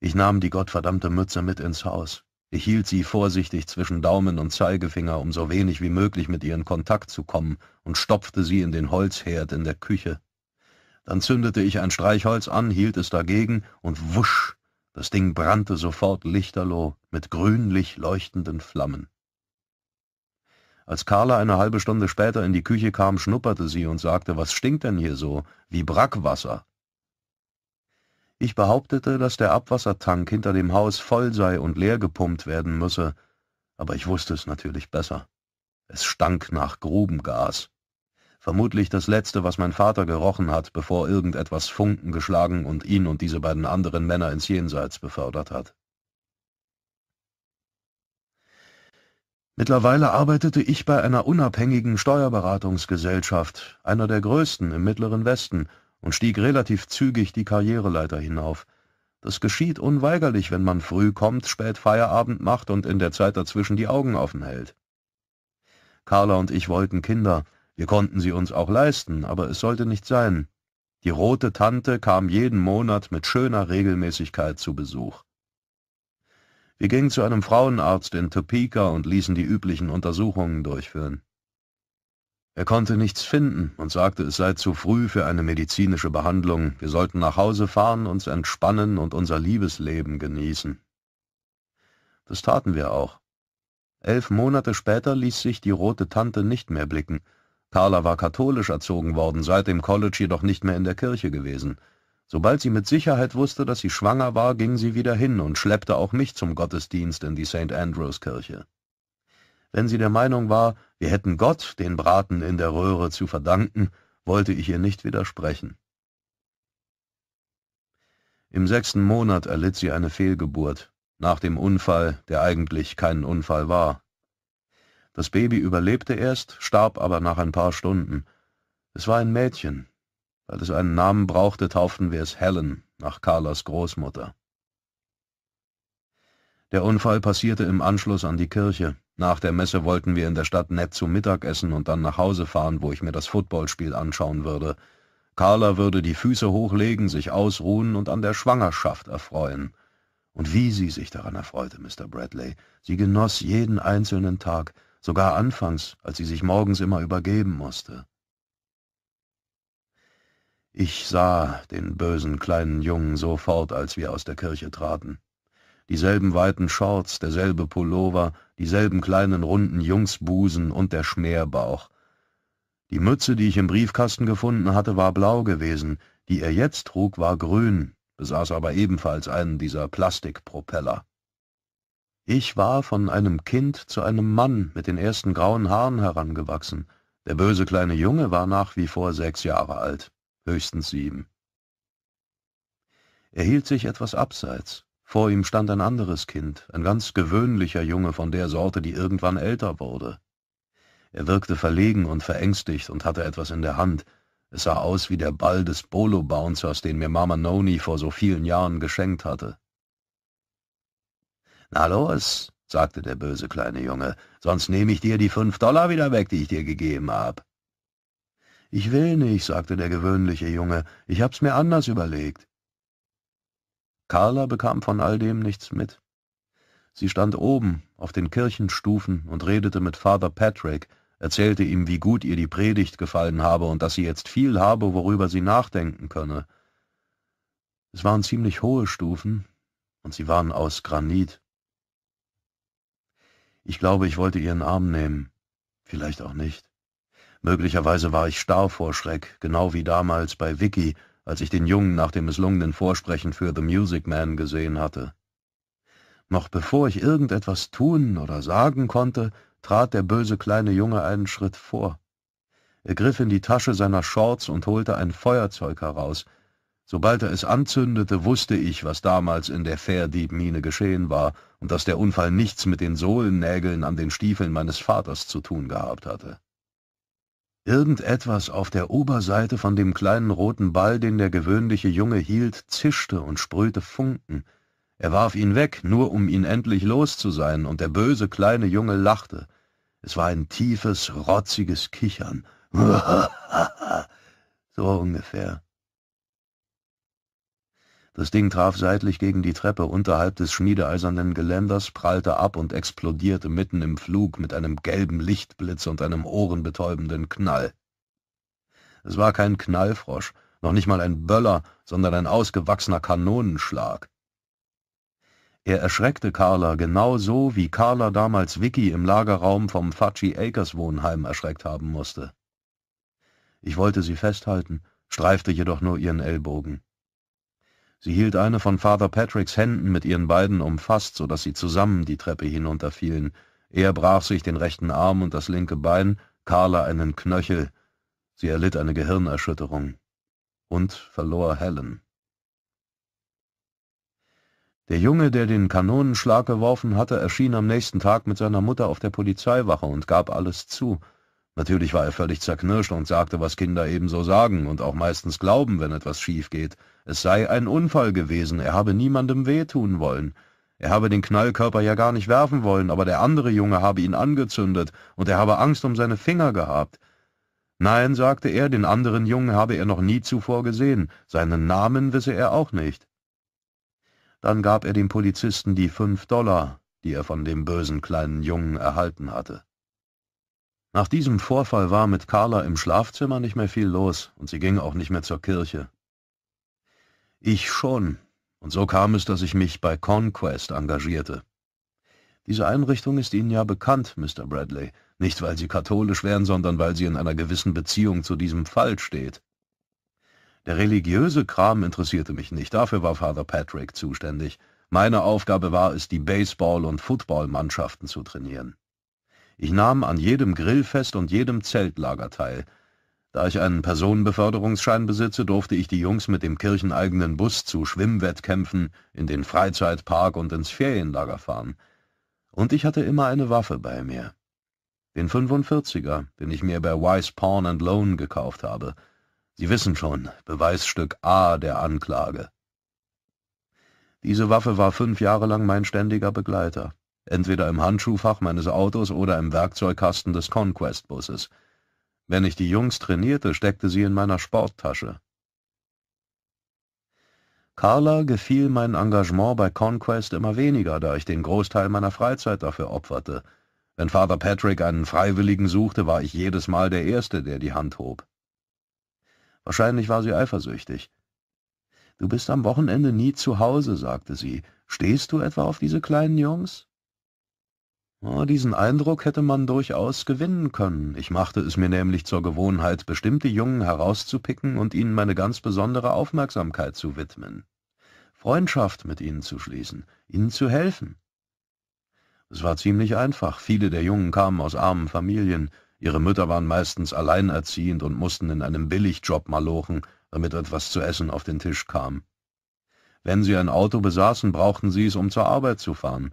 Ich nahm die gottverdammte Mütze mit ins Haus. Ich hielt sie vorsichtig zwischen Daumen und Zeigefinger, um so wenig wie möglich mit ihr in Kontakt zu kommen, und stopfte sie in den Holzherd in der Küche. Dann zündete ich ein Streichholz an, hielt es dagegen, und wusch, das Ding brannte sofort lichterloh, mit grünlich leuchtenden Flammen. Als Carla eine halbe Stunde später in die Küche kam, schnupperte sie und sagte, was stinkt denn hier so, wie Brackwasser. Ich behauptete, dass der Abwassertank hinter dem Haus voll sei und leer gepumpt werden müsse, aber ich wusste es natürlich besser. Es stank nach Grubengas. Vermutlich das Letzte, was mein Vater gerochen hat, bevor irgendetwas Funken geschlagen und ihn und diese beiden anderen Männer ins Jenseits befördert hat. Mittlerweile arbeitete ich bei einer unabhängigen Steuerberatungsgesellschaft, einer der größten im Mittleren Westen, und stieg relativ zügig die Karriereleiter hinauf. Das geschieht unweigerlich, wenn man früh kommt, spät Feierabend macht und in der Zeit dazwischen die Augen offen hält. Carla und ich wollten Kinder, wir konnten sie uns auch leisten, aber es sollte nicht sein. Die rote Tante kam jeden Monat mit schöner Regelmäßigkeit zu Besuch. Wir gingen zu einem Frauenarzt in Topeka und ließen die üblichen Untersuchungen durchführen. Er konnte nichts finden und sagte, es sei zu früh für eine medizinische Behandlung, wir sollten nach Hause fahren, uns entspannen und unser Liebesleben genießen. Das taten wir auch. Elf Monate später ließ sich die rote Tante nicht mehr blicken. Carla war katholisch erzogen worden, seit dem College jedoch nicht mehr in der Kirche gewesen. Sobald sie mit Sicherheit wusste, dass sie schwanger war, ging sie wieder hin und schleppte auch mich zum Gottesdienst in die St. Andrews Kirche. Wenn sie der Meinung war, wir hätten Gott den Braten in der Röhre zu verdanken, wollte ich ihr nicht widersprechen. Im sechsten Monat erlitt sie eine Fehlgeburt, nach dem Unfall, der eigentlich kein Unfall war. Das Baby überlebte erst, starb aber nach ein paar Stunden. Es war ein Mädchen, weil es einen Namen brauchte, tauften wir es Helen, nach Carlas Großmutter. Der Unfall passierte im Anschluss an die Kirche. Nach der Messe wollten wir in der Stadt nett zu Mittag essen und dann nach Hause fahren, wo ich mir das Footballspiel anschauen würde. Carla würde die Füße hochlegen, sich ausruhen und an der Schwangerschaft erfreuen. Und wie sie sich daran erfreute, Mr. Bradley. Sie genoss jeden einzelnen Tag, sogar anfangs, als sie sich morgens immer übergeben musste. Ich sah den bösen kleinen Jungen sofort, als wir aus der Kirche traten. Dieselben weiten Shorts, derselbe Pullover, dieselben kleinen runden Jungsbusen und der Schmerbauch. Die Mütze, die ich im Briefkasten gefunden hatte, war blau gewesen, die er jetzt trug, war grün, besaß aber ebenfalls einen dieser Plastikpropeller. Ich war von einem Kind zu einem Mann mit den ersten grauen Haaren herangewachsen. Der böse kleine Junge war nach wie vor sechs Jahre alt höchstens sieben. Er hielt sich etwas abseits. Vor ihm stand ein anderes Kind, ein ganz gewöhnlicher Junge von der Sorte, die irgendwann älter wurde. Er wirkte verlegen und verängstigt und hatte etwas in der Hand. Es sah aus wie der Ball des Polo-Bouncers, den mir Mama Noni vor so vielen Jahren geschenkt hatte. »Na los«, sagte der böse kleine Junge, »sonst nehme ich dir die fünf Dollar wieder weg, die ich dir gegeben habe.« ich will nicht, sagte der gewöhnliche Junge, ich hab's mir anders überlegt. Carla bekam von all dem nichts mit. Sie stand oben auf den Kirchenstufen und redete mit Father Patrick, erzählte ihm, wie gut ihr die Predigt gefallen habe und dass sie jetzt viel habe, worüber sie nachdenken könne. Es waren ziemlich hohe Stufen, und sie waren aus Granit. Ich glaube, ich wollte ihren Arm nehmen, vielleicht auch nicht. Möglicherweise war ich starr vor Schreck, genau wie damals bei Vicky, als ich den Jungen nach dem misslungenen Vorsprechen für The Music Man gesehen hatte. Noch bevor ich irgendetwas tun oder sagen konnte, trat der böse kleine Junge einen Schritt vor. Er griff in die Tasche seiner Shorts und holte ein Feuerzeug heraus. Sobald er es anzündete, wusste ich, was damals in der Fairdeep-Mine geschehen war und dass der Unfall nichts mit den Sohlennägeln an den Stiefeln meines Vaters zu tun gehabt hatte. Irgendetwas auf der Oberseite von dem kleinen roten Ball, den der gewöhnliche Junge hielt, zischte und sprühte Funken. Er warf ihn weg, nur um ihn endlich los zu sein, und der böse kleine Junge lachte. Es war ein tiefes, rotziges Kichern. so ungefähr. Das Ding traf seitlich gegen die Treppe unterhalb des schmiedeeisernen Geländers, prallte ab und explodierte mitten im Flug mit einem gelben Lichtblitz und einem ohrenbetäubenden Knall. Es war kein Knallfrosch, noch nicht mal ein Böller, sondern ein ausgewachsener Kanonenschlag. Er erschreckte Carla genau so, wie Carla damals Vicky im Lagerraum vom Fudgy Acres Wohnheim erschreckt haben musste. Ich wollte sie festhalten, streifte jedoch nur ihren Ellbogen. Sie hielt eine von Father Patricks Händen mit ihren beiden umfasst, so dass sie zusammen die Treppe hinunterfielen. Er brach sich den rechten Arm und das linke Bein, Carla einen Knöchel. Sie erlitt eine Gehirnerschütterung und verlor Helen. Der Junge, der den Kanonenschlag geworfen hatte, erschien am nächsten Tag mit seiner Mutter auf der Polizeiwache und gab alles zu. Natürlich war er völlig zerknirscht und sagte, was Kinder ebenso sagen und auch meistens glauben, wenn etwas schief geht. Es sei ein Unfall gewesen, er habe niemandem wehtun wollen. Er habe den Knallkörper ja gar nicht werfen wollen, aber der andere Junge habe ihn angezündet und er habe Angst um seine Finger gehabt. Nein, sagte er, den anderen Jungen habe er noch nie zuvor gesehen, seinen Namen wisse er auch nicht. Dann gab er dem Polizisten die fünf Dollar, die er von dem bösen kleinen Jungen erhalten hatte. Nach diesem Vorfall war mit Carla im Schlafzimmer nicht mehr viel los und sie ging auch nicht mehr zur Kirche. Ich schon, und so kam es, dass ich mich bei Conquest engagierte. Diese Einrichtung ist Ihnen ja bekannt, Mr. Bradley, nicht weil Sie katholisch wären, sondern weil sie in einer gewissen Beziehung zu diesem Fall steht. Der religiöse Kram interessierte mich nicht, dafür war Father Patrick zuständig. Meine Aufgabe war es, die Baseball- und Footballmannschaften zu trainieren. Ich nahm an jedem Grillfest und jedem Zeltlager teil. Da ich einen Personenbeförderungsschein besitze, durfte ich die Jungs mit dem kircheneigenen Bus zu Schwimmwettkämpfen, in den Freizeitpark und ins Ferienlager fahren. Und ich hatte immer eine Waffe bei mir. Den 45er, den ich mir bei Wise Pawn and Loan gekauft habe. Sie wissen schon, Beweisstück A der Anklage. Diese Waffe war fünf Jahre lang mein ständiger Begleiter entweder im Handschuhfach meines Autos oder im Werkzeugkasten des Conquest-Busses. Wenn ich die Jungs trainierte, steckte sie in meiner Sporttasche. Carla gefiel mein Engagement bei Conquest immer weniger, da ich den Großteil meiner Freizeit dafür opferte. Wenn Father Patrick einen Freiwilligen suchte, war ich jedes Mal der Erste, der die Hand hob. Wahrscheinlich war sie eifersüchtig. »Du bist am Wochenende nie zu Hause«, sagte sie. »Stehst du etwa auf diese kleinen Jungs?« diesen Eindruck hätte man durchaus gewinnen können. Ich machte es mir nämlich zur Gewohnheit, bestimmte Jungen herauszupicken und ihnen meine ganz besondere Aufmerksamkeit zu widmen. Freundschaft mit ihnen zu schließen, ihnen zu helfen. Es war ziemlich einfach. Viele der Jungen kamen aus armen Familien. Ihre Mütter waren meistens alleinerziehend und mussten in einem Billigjob malochen, damit etwas zu essen auf den Tisch kam. Wenn sie ein Auto besaßen, brauchten sie es, um zur Arbeit zu fahren.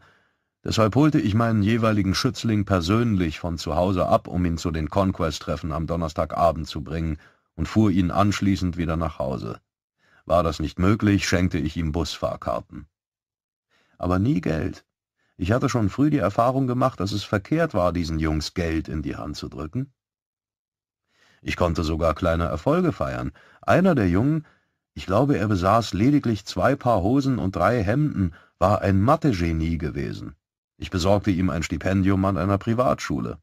Deshalb holte ich meinen jeweiligen Schützling persönlich von zu Hause ab, um ihn zu den Conquest-Treffen am Donnerstagabend zu bringen und fuhr ihn anschließend wieder nach Hause. War das nicht möglich, schenkte ich ihm Busfahrkarten. Aber nie Geld. Ich hatte schon früh die Erfahrung gemacht, dass es verkehrt war, diesen Jungs Geld in die Hand zu drücken. Ich konnte sogar kleine Erfolge feiern. Einer der Jungen, ich glaube, er besaß lediglich zwei Paar Hosen und drei Hemden, war ein Mathe-Genie gewesen. Ich besorgte ihm ein Stipendium an einer Privatschule.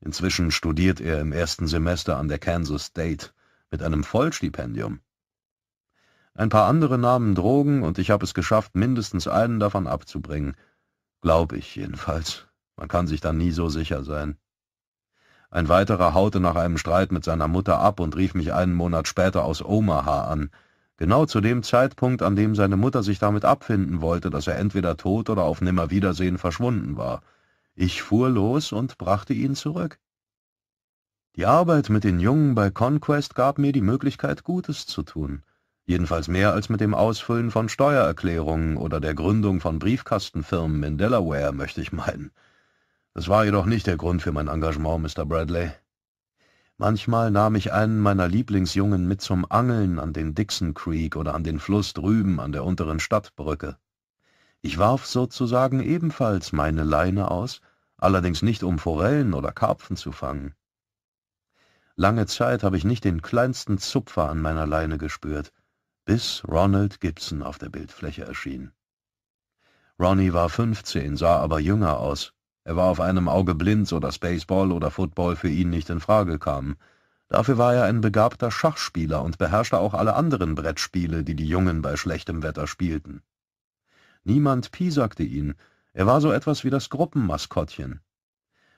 Inzwischen studiert er im ersten Semester an der Kansas State mit einem Vollstipendium. Ein paar andere nahmen Drogen und ich habe es geschafft, mindestens einen davon abzubringen. Glaub ich jedenfalls. Man kann sich da nie so sicher sein. Ein weiterer haute nach einem Streit mit seiner Mutter ab und rief mich einen Monat später aus Omaha an genau zu dem Zeitpunkt, an dem seine Mutter sich damit abfinden wollte, dass er entweder tot oder auf Nimmerwiedersehen verschwunden war. Ich fuhr los und brachte ihn zurück. Die Arbeit mit den Jungen bei Conquest gab mir die Möglichkeit, Gutes zu tun, jedenfalls mehr als mit dem Ausfüllen von Steuererklärungen oder der Gründung von Briefkastenfirmen in Delaware, möchte ich meinen. Das war jedoch nicht der Grund für mein Engagement, Mr. Bradley. Manchmal nahm ich einen meiner Lieblingsjungen mit zum Angeln an den Dixon Creek oder an den Fluss drüben an der unteren Stadtbrücke. Ich warf sozusagen ebenfalls meine Leine aus, allerdings nicht um Forellen oder Karpfen zu fangen. Lange Zeit habe ich nicht den kleinsten Zupfer an meiner Leine gespürt, bis Ronald Gibson auf der Bildfläche erschien. Ronnie war fünfzehn, sah aber jünger aus. Er war auf einem Auge blind, so dass Baseball oder Football für ihn nicht in Frage kamen. Dafür war er ein begabter Schachspieler und beherrschte auch alle anderen Brettspiele, die die Jungen bei schlechtem Wetter spielten. Niemand piesackte ihn, er war so etwas wie das Gruppenmaskottchen.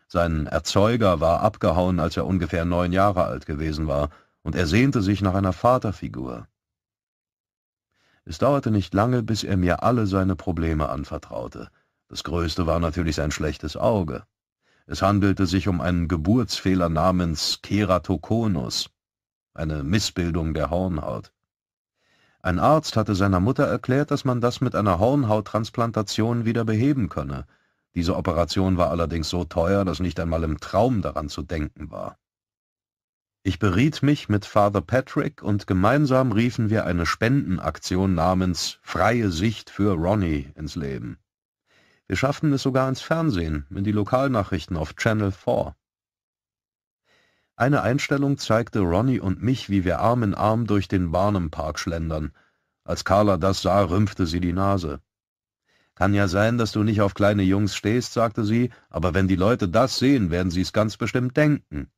Sein Erzeuger war abgehauen, als er ungefähr neun Jahre alt gewesen war, und er sehnte sich nach einer Vaterfigur. Es dauerte nicht lange, bis er mir alle seine Probleme anvertraute. Das größte war natürlich sein schlechtes Auge. Es handelte sich um einen Geburtsfehler namens Keratokonus, eine Missbildung der Hornhaut. Ein Arzt hatte seiner Mutter erklärt, dass man das mit einer Hornhauttransplantation wieder beheben könne. Diese Operation war allerdings so teuer, dass nicht einmal im Traum daran zu denken war. Ich beriet mich mit Father Patrick und gemeinsam riefen wir eine Spendenaktion namens Freie Sicht für Ronnie ins Leben. Wir schafften es sogar ins Fernsehen, in die Lokalnachrichten auf Channel 4. Eine Einstellung zeigte Ronnie und mich, wie wir Arm in Arm durch den Barnum Park schlendern. Als Carla das sah, rümpfte sie die Nase. Kann ja sein, dass du nicht auf kleine Jungs stehst, sagte sie, aber wenn die Leute das sehen, werden sie es ganz bestimmt denken.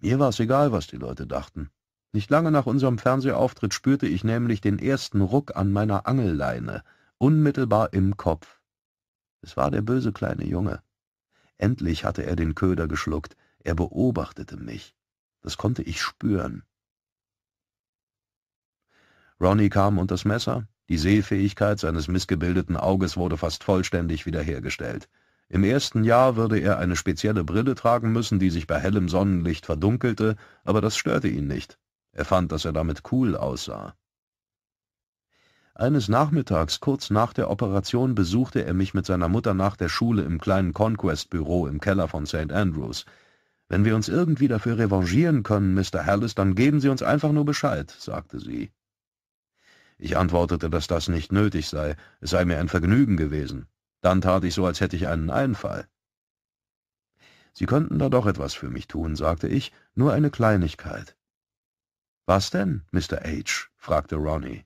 Mir war es egal, was die Leute dachten. Nicht lange nach unserem Fernsehauftritt spürte ich nämlich den ersten Ruck an meiner Angelleine – unmittelbar im Kopf. Es war der böse kleine Junge. Endlich hatte er den Köder geschluckt, er beobachtete mich. Das konnte ich spüren. Ronnie kam und das Messer, die Sehfähigkeit seines missgebildeten Auges wurde fast vollständig wiederhergestellt. Im ersten Jahr würde er eine spezielle Brille tragen müssen, die sich bei hellem Sonnenlicht verdunkelte, aber das störte ihn nicht. Er fand, dass er damit cool aussah. Eines Nachmittags kurz nach der Operation besuchte er mich mit seiner Mutter nach der Schule im kleinen Conquest-Büro im Keller von St. Andrews. Wenn wir uns irgendwie dafür revanchieren können, Mr. Hallis, dann geben Sie uns einfach nur Bescheid, sagte sie. Ich antwortete, dass das nicht nötig sei, es sei mir ein Vergnügen gewesen. Dann tat ich so, als hätte ich einen Einfall. Sie könnten da doch etwas für mich tun, sagte ich, nur eine Kleinigkeit. Was denn, Mr. H? fragte Ronnie.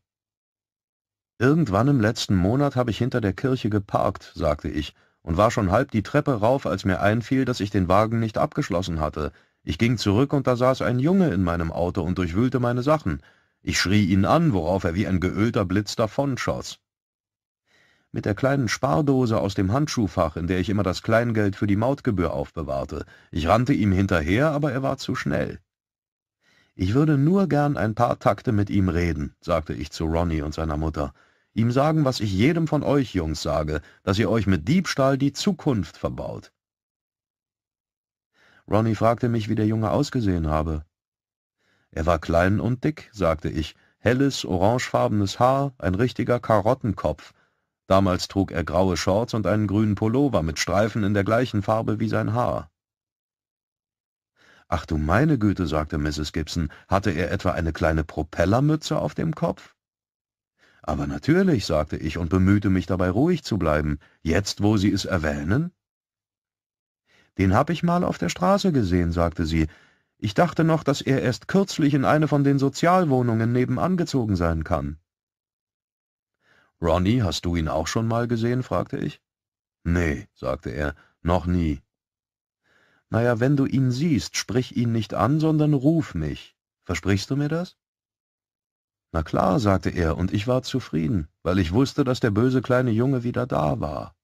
Irgendwann im letzten Monat habe ich hinter der Kirche geparkt, sagte ich, und war schon halb die Treppe rauf, als mir einfiel, dass ich den Wagen nicht abgeschlossen hatte. Ich ging zurück und da saß ein Junge in meinem Auto und durchwühlte meine Sachen. Ich schrie ihn an, worauf er wie ein geölter Blitz davonschoss. Mit der kleinen Spardose aus dem Handschuhfach, in der ich immer das Kleingeld für die Mautgebühr aufbewahrte. Ich rannte ihm hinterher, aber er war zu schnell. Ich würde nur gern ein paar Takte mit ihm reden, sagte ich zu Ronny und seiner Mutter. Ihm sagen, was ich jedem von euch Jungs sage, dass ihr euch mit Diebstahl die Zukunft verbaut. Ronny fragte mich, wie der Junge ausgesehen habe. Er war klein und dick, sagte ich, helles, orangefarbenes Haar, ein richtiger Karottenkopf. Damals trug er graue Shorts und einen grünen Pullover mit Streifen in der gleichen Farbe wie sein Haar. Ach du meine Güte, sagte Mrs. Gibson, hatte er etwa eine kleine Propellermütze auf dem Kopf? Aber natürlich, sagte ich und bemühte mich dabei ruhig zu bleiben, jetzt wo Sie es erwähnen? Den hab ich mal auf der Straße gesehen, sagte sie. Ich dachte noch, dass er erst kürzlich in eine von den Sozialwohnungen nebenan gezogen sein kann. Ronny, hast du ihn auch schon mal gesehen? fragte ich. Nee, sagte er, noch nie. Naja, wenn du ihn siehst, sprich ihn nicht an, sondern ruf mich. Versprichst du mir das? Na klar, sagte er, und ich war zufrieden, weil ich wusste, dass der böse kleine Junge wieder da war.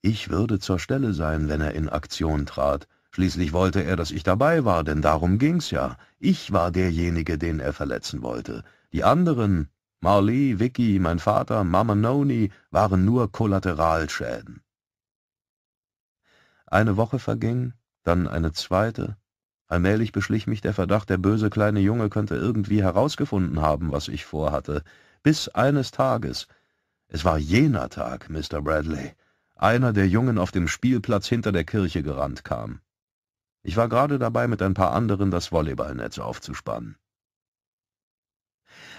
Ich würde zur Stelle sein, wenn er in Aktion trat. Schließlich wollte er, dass ich dabei war, denn darum ging's ja. Ich war derjenige, den er verletzen wollte. Die anderen, Marlee, Vicky, mein Vater, Mama Noni, waren nur Kollateralschäden. Eine Woche verging, dann eine zweite. Allmählich beschlich mich der Verdacht, der böse kleine Junge könnte irgendwie herausgefunden haben, was ich vorhatte. Bis eines Tages. Es war jener Tag, Mr. Bradley. Einer der Jungen auf dem Spielplatz hinter der Kirche gerannt kam. Ich war gerade dabei, mit ein paar anderen das Volleyballnetz aufzuspannen.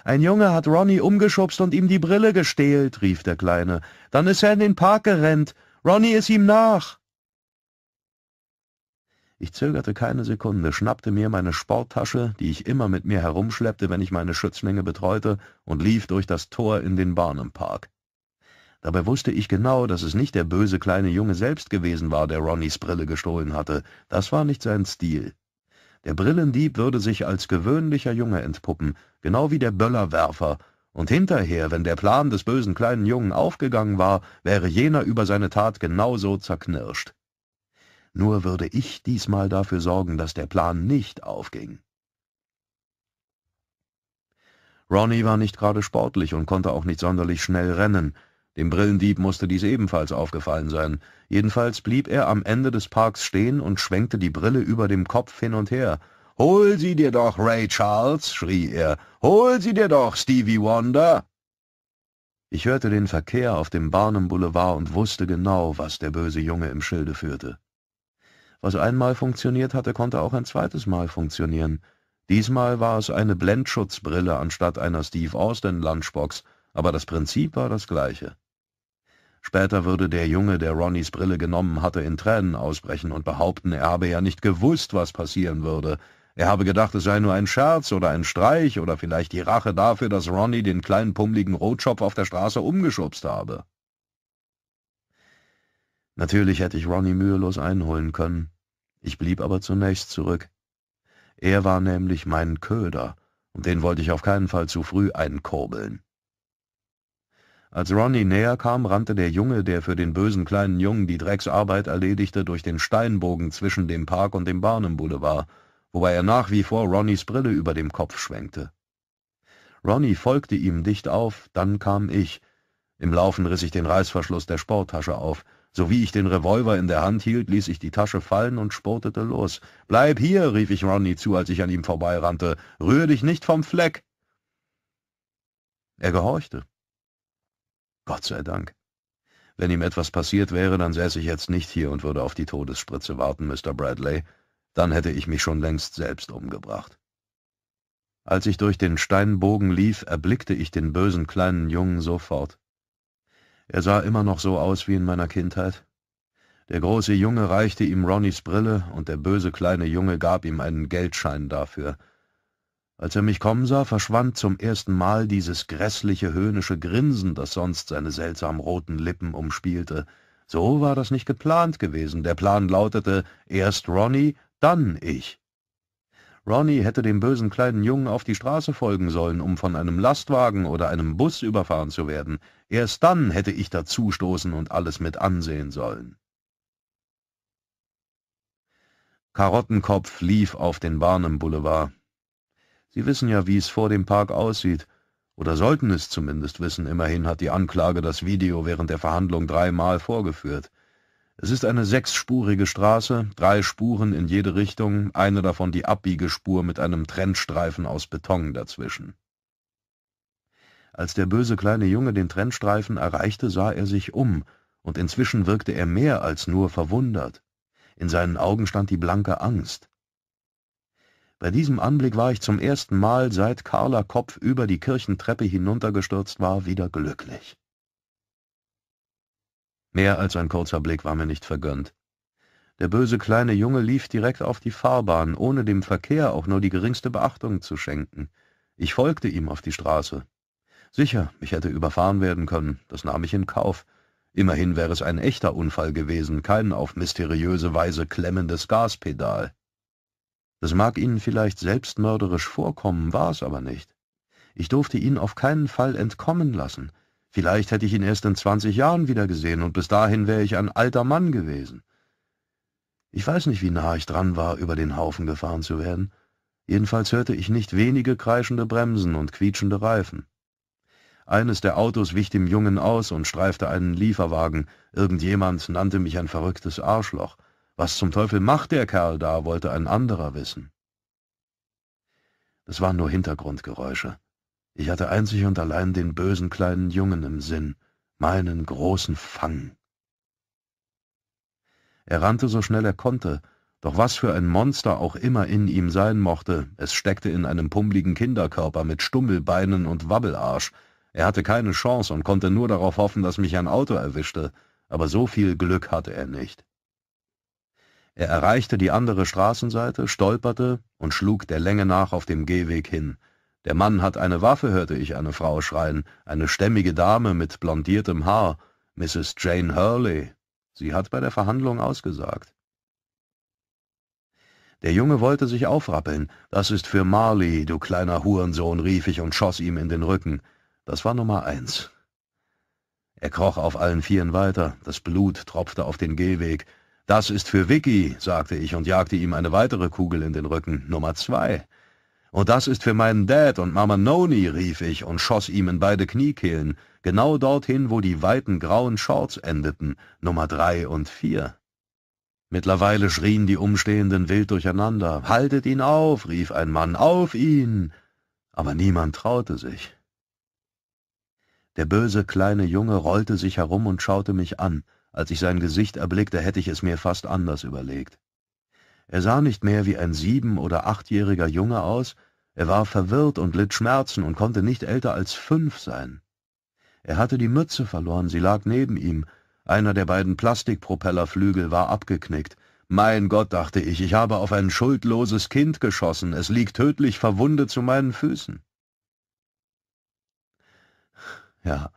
Ein Junge hat Ronny umgeschubst und ihm die Brille gestehlt, rief der Kleine. Dann ist er in den Park gerennt. Ronny ist ihm nach. Ich zögerte keine Sekunde, schnappte mir meine Sporttasche, die ich immer mit mir herumschleppte, wenn ich meine Schützlinge betreute, und lief durch das Tor in den Barnum Park. Dabei wusste ich genau, dass es nicht der böse kleine Junge selbst gewesen war, der Ronnys Brille gestohlen hatte. Das war nicht sein Stil. Der Brillendieb würde sich als gewöhnlicher Junge entpuppen, genau wie der Böllerwerfer, und hinterher, wenn der Plan des bösen kleinen Jungen aufgegangen war, wäre jener über seine Tat genauso zerknirscht nur würde ich diesmal dafür sorgen, dass der Plan nicht aufging. Ronnie war nicht gerade sportlich und konnte auch nicht sonderlich schnell rennen. Dem Brillendieb musste dies ebenfalls aufgefallen sein. Jedenfalls blieb er am Ende des Parks stehen und schwenkte die Brille über dem Kopf hin und her. »Hol sie dir doch, Ray Charles!« schrie er. »Hol sie dir doch, Stevie Wonder!« Ich hörte den Verkehr auf dem Barnum Boulevard und wusste genau, was der böse Junge im Schilde führte. Was einmal funktioniert hatte, konnte auch ein zweites Mal funktionieren. Diesmal war es eine Blendschutzbrille anstatt einer Steve Austin Lunchbox, aber das Prinzip war das gleiche. Später würde der Junge, der Ronnys Brille genommen hatte, in Tränen ausbrechen und behaupten, er habe ja nicht gewusst, was passieren würde. Er habe gedacht, es sei nur ein Scherz oder ein Streich oder vielleicht die Rache dafür, dass Ronny den kleinen pummeligen Rotschopf auf der Straße umgeschubst habe. Natürlich hätte ich Ronny mühelos einholen können. Ich blieb aber zunächst zurück. Er war nämlich mein Köder, und den wollte ich auf keinen Fall zu früh einkurbeln. Als Ronny näher kam, rannte der Junge, der für den bösen kleinen Jungen die Drecksarbeit erledigte, durch den Steinbogen zwischen dem Park und dem Barnum Boulevard, wobei er nach wie vor Ronnys Brille über dem Kopf schwenkte. Ronny folgte ihm dicht auf, dann kam ich. Im Laufen riss ich den Reißverschluss der Sporttasche auf – so wie ich den Revolver in der Hand hielt, ließ ich die Tasche fallen und spurtete los. »Bleib hier«, rief ich Ronnie zu, als ich an ihm vorbeirannte. »Rühr dich nicht vom Fleck!« Er gehorchte. Gott sei Dank. Wenn ihm etwas passiert wäre, dann säße ich jetzt nicht hier und würde auf die Todesspritze warten, Mr. Bradley. Dann hätte ich mich schon längst selbst umgebracht. Als ich durch den Steinbogen lief, erblickte ich den bösen kleinen Jungen sofort. Er sah immer noch so aus wie in meiner Kindheit. Der große Junge reichte ihm Ronnys Brille, und der böse kleine Junge gab ihm einen Geldschein dafür. Als er mich kommen sah, verschwand zum ersten Mal dieses grässliche, höhnische Grinsen, das sonst seine seltsam roten Lippen umspielte. So war das nicht geplant gewesen. Der Plan lautete, erst Ronny, dann ich. Ronny hätte dem bösen kleinen Jungen auf die Straße folgen sollen, um von einem Lastwagen oder einem Bus überfahren zu werden. Erst dann hätte ich dazustoßen und alles mit ansehen sollen. Karottenkopf lief auf den Barnum Boulevard. Sie wissen ja, wie es vor dem Park aussieht, oder sollten es zumindest wissen, immerhin hat die Anklage das Video während der Verhandlung dreimal vorgeführt. Es ist eine sechsspurige Straße, drei Spuren in jede Richtung, eine davon die Abbiegespur mit einem Trennstreifen aus Beton dazwischen. Als der böse kleine Junge den Trennstreifen erreichte, sah er sich um, und inzwischen wirkte er mehr als nur verwundert. In seinen Augen stand die blanke Angst. Bei diesem Anblick war ich zum ersten Mal, seit Karla Kopf über die Kirchentreppe hinuntergestürzt war, wieder glücklich. Mehr als ein kurzer Blick war mir nicht vergönnt. Der böse kleine Junge lief direkt auf die Fahrbahn, ohne dem Verkehr auch nur die geringste Beachtung zu schenken. Ich folgte ihm auf die Straße. Sicher, ich hätte überfahren werden können, das nahm ich in Kauf. Immerhin wäre es ein echter Unfall gewesen, kein auf mysteriöse Weise klemmendes Gaspedal. Das mag Ihnen vielleicht selbstmörderisch vorkommen, war es aber nicht. Ich durfte ihn auf keinen Fall entkommen lassen. Vielleicht hätte ich ihn erst in 20 Jahren wiedergesehen und bis dahin wäre ich ein alter Mann gewesen. Ich weiß nicht, wie nah ich dran war, über den Haufen gefahren zu werden. Jedenfalls hörte ich nicht wenige kreischende Bremsen und quietschende Reifen. Eines der Autos wich dem Jungen aus und streifte einen Lieferwagen. Irgendjemand nannte mich ein verrücktes Arschloch. Was zum Teufel macht der Kerl da, wollte ein anderer wissen. Es waren nur Hintergrundgeräusche. Ich hatte einzig und allein den bösen kleinen Jungen im Sinn, meinen großen Fang. Er rannte so schnell er konnte, doch was für ein Monster auch immer in ihm sein mochte, es steckte in einem pummeligen Kinderkörper mit Stummelbeinen und Wabbelarsch, er hatte keine Chance und konnte nur darauf hoffen, dass mich ein Auto erwischte, aber so viel Glück hatte er nicht. Er erreichte die andere Straßenseite, stolperte und schlug der Länge nach auf dem Gehweg hin. Der Mann hat eine Waffe, hörte ich eine Frau schreien, eine stämmige Dame mit blondiertem Haar, Mrs. Jane Hurley. Sie hat bei der Verhandlung ausgesagt. Der Junge wollte sich aufrappeln. Das ist für Marley, du kleiner Hurensohn, rief ich und schoss ihm in den Rücken. Das war Nummer eins. Er kroch auf allen Vieren weiter, das Blut tropfte auf den Gehweg. Das ist für Vicky, sagte ich und jagte ihm eine weitere Kugel in den Rücken, Nummer zwei. Und das ist für meinen Dad und Mama Noni, rief ich und schoss ihm in beide Kniekehlen, genau dorthin, wo die weiten grauen Shorts endeten, Nummer drei und vier. Mittlerweile schrien die Umstehenden wild durcheinander. Haltet ihn auf, rief ein Mann, auf ihn! Aber niemand traute sich. Der böse kleine Junge rollte sich herum und schaute mich an. Als ich sein Gesicht erblickte, hätte ich es mir fast anders überlegt. Er sah nicht mehr wie ein sieben- oder achtjähriger Junge aus, er war verwirrt und litt Schmerzen und konnte nicht älter als fünf sein. Er hatte die Mütze verloren, sie lag neben ihm, einer der beiden Plastikpropellerflügel war abgeknickt. Mein Gott, dachte ich, ich habe auf ein schuldloses Kind geschossen, es liegt tödlich verwundet zu meinen Füßen. Ja,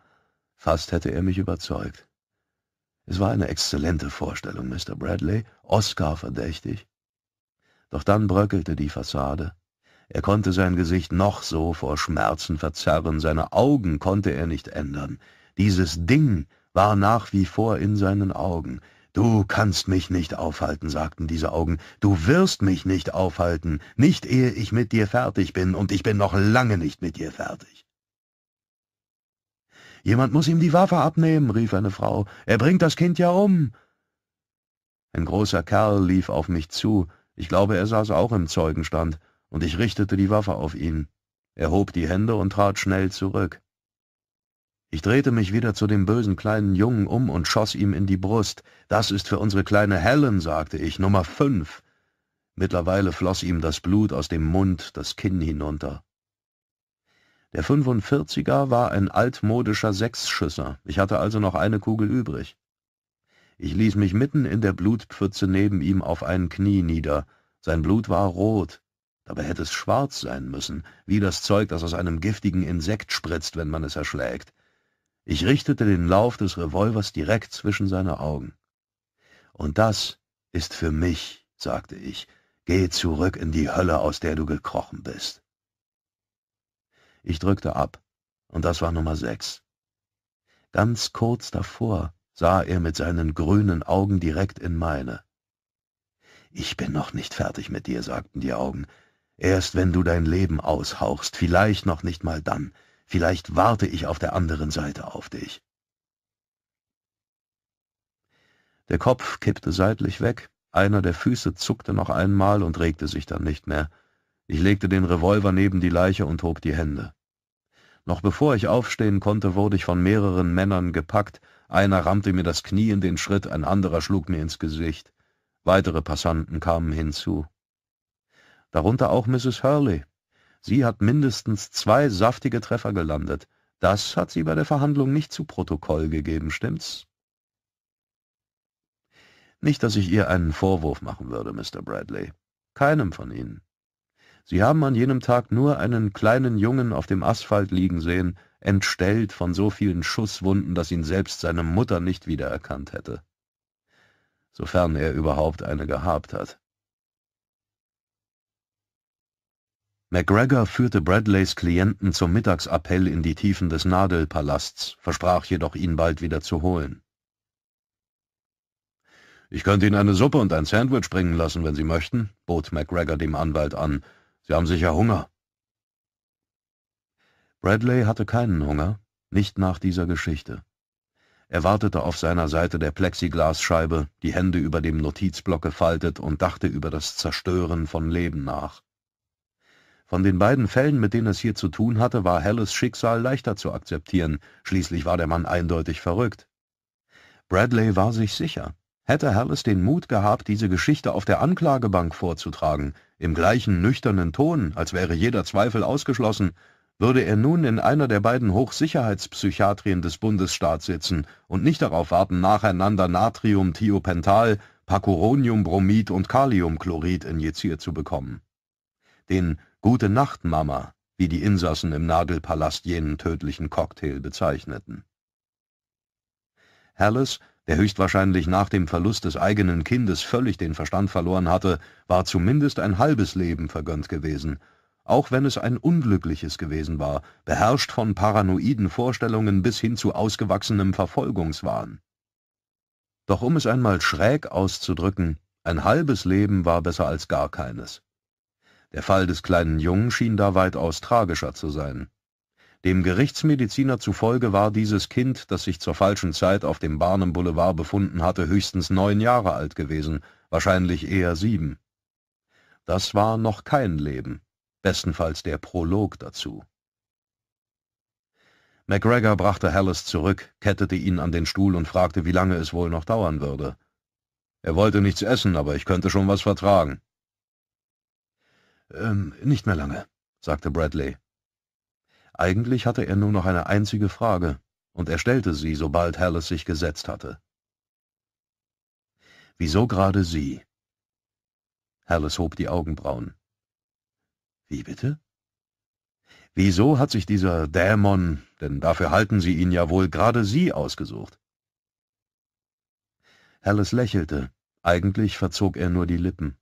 fast hätte er mich überzeugt. Es war eine exzellente Vorstellung, Mr. Bradley, Oscar verdächtig. Doch dann bröckelte die Fassade. Er konnte sein Gesicht noch so vor Schmerzen verzerren, seine Augen konnte er nicht ändern. Dieses Ding war nach wie vor in seinen Augen. Du kannst mich nicht aufhalten, sagten diese Augen. Du wirst mich nicht aufhalten, nicht ehe ich mit dir fertig bin, und ich bin noch lange nicht mit dir fertig. Jemand muss ihm die Waffe abnehmen, rief eine Frau. Er bringt das Kind ja um. Ein großer Kerl lief auf mich zu. Ich glaube, er saß auch im Zeugenstand, und ich richtete die Waffe auf ihn. Er hob die Hände und trat schnell zurück. Ich drehte mich wieder zu dem bösen kleinen Jungen um und schoss ihm in die Brust. Das ist für unsere kleine Helen, sagte ich, Nummer fünf. Mittlerweile floss ihm das Blut aus dem Mund, das Kinn hinunter. Der 45er war ein altmodischer Sechsschüsser, ich hatte also noch eine Kugel übrig. Ich ließ mich mitten in der Blutpfütze neben ihm auf ein Knie nieder. Sein Blut war rot. Dabei hätte es schwarz sein müssen, wie das Zeug, das aus einem giftigen Insekt spritzt, wenn man es erschlägt. Ich richtete den Lauf des Revolvers direkt zwischen seine Augen. Und das ist für mich, sagte ich. Geh zurück in die Hölle, aus der du gekrochen bist. Ich drückte ab, und das war Nummer sechs. Ganz kurz davor sah er mit seinen grünen Augen direkt in meine. Ich bin noch nicht fertig mit dir, sagten die Augen. Erst wenn du dein Leben aushauchst, vielleicht noch nicht mal dann, vielleicht warte ich auf der anderen Seite auf dich. Der Kopf kippte seitlich weg, einer der Füße zuckte noch einmal und regte sich dann nicht mehr. Ich legte den Revolver neben die Leiche und hob die Hände. Noch bevor ich aufstehen konnte, wurde ich von mehreren Männern gepackt, einer rammte mir das Knie in den Schritt, ein anderer schlug mir ins Gesicht. Weitere Passanten kamen hinzu. Darunter auch Mrs. Hurley. Sie hat mindestens zwei saftige Treffer gelandet. Das hat sie bei der Verhandlung nicht zu Protokoll gegeben, stimmt's? Nicht, dass ich ihr einen Vorwurf machen würde, Mr. Bradley. Keinem von Ihnen. Sie haben an jenem Tag nur einen kleinen Jungen auf dem Asphalt liegen sehen, entstellt von so vielen Schusswunden, dass ihn selbst seine Mutter nicht wiedererkannt hätte. Sofern er überhaupt eine gehabt hat. MacGregor führte Bradleys Klienten zum Mittagsappell in die Tiefen des Nadelpalasts, versprach jedoch, ihn bald wieder zu holen. »Ich könnte Ihnen eine Suppe und ein Sandwich bringen lassen, wenn Sie möchten«, bot MacGregor dem Anwalt an, Sie haben sicher Hunger. Bradley hatte keinen Hunger, nicht nach dieser Geschichte. Er wartete auf seiner Seite der Plexiglasscheibe, die Hände über dem Notizblock gefaltet und dachte über das Zerstören von Leben nach. Von den beiden Fällen, mit denen es hier zu tun hatte, war Helles Schicksal leichter zu akzeptieren, schließlich war der Mann eindeutig verrückt. Bradley war sich sicher, hätte Herrles den Mut gehabt, diese Geschichte auf der Anklagebank vorzutragen, im gleichen nüchternen Ton, als wäre jeder Zweifel ausgeschlossen, würde er nun in einer der beiden Hochsicherheitspsychiatrien des Bundesstaats sitzen und nicht darauf warten, nacheinander Natrium, Thiopental, Pacuroniumbromid und Kaliumchlorid injiziert zu bekommen. Den Gute Nacht, Mama, wie die Insassen im Nagelpalast jenen tödlichen Cocktail bezeichneten. Hallis der höchstwahrscheinlich nach dem Verlust des eigenen Kindes völlig den Verstand verloren hatte, war zumindest ein halbes Leben vergönnt gewesen, auch wenn es ein unglückliches gewesen war, beherrscht von paranoiden Vorstellungen bis hin zu ausgewachsenem Verfolgungswahn. Doch um es einmal schräg auszudrücken, ein halbes Leben war besser als gar keines. Der Fall des kleinen Jungen schien da weitaus tragischer zu sein. Dem Gerichtsmediziner zufolge war dieses Kind, das sich zur falschen Zeit auf dem Barnum Boulevard befunden hatte, höchstens neun Jahre alt gewesen, wahrscheinlich eher sieben. Das war noch kein Leben, bestenfalls der Prolog dazu. MacGregor brachte Hallis zurück, kettete ihn an den Stuhl und fragte, wie lange es wohl noch dauern würde. Er wollte nichts essen, aber ich könnte schon was vertragen. Ähm, nicht mehr lange, sagte Bradley. Eigentlich hatte er nur noch eine einzige Frage, und er stellte sie, sobald Hallis sich gesetzt hatte. Wieso gerade Sie? Hallis hob die Augenbrauen. Wie bitte? Wieso hat sich dieser Dämon, denn dafür halten Sie ihn ja wohl gerade Sie ausgesucht? Hallis lächelte. Eigentlich verzog er nur die Lippen.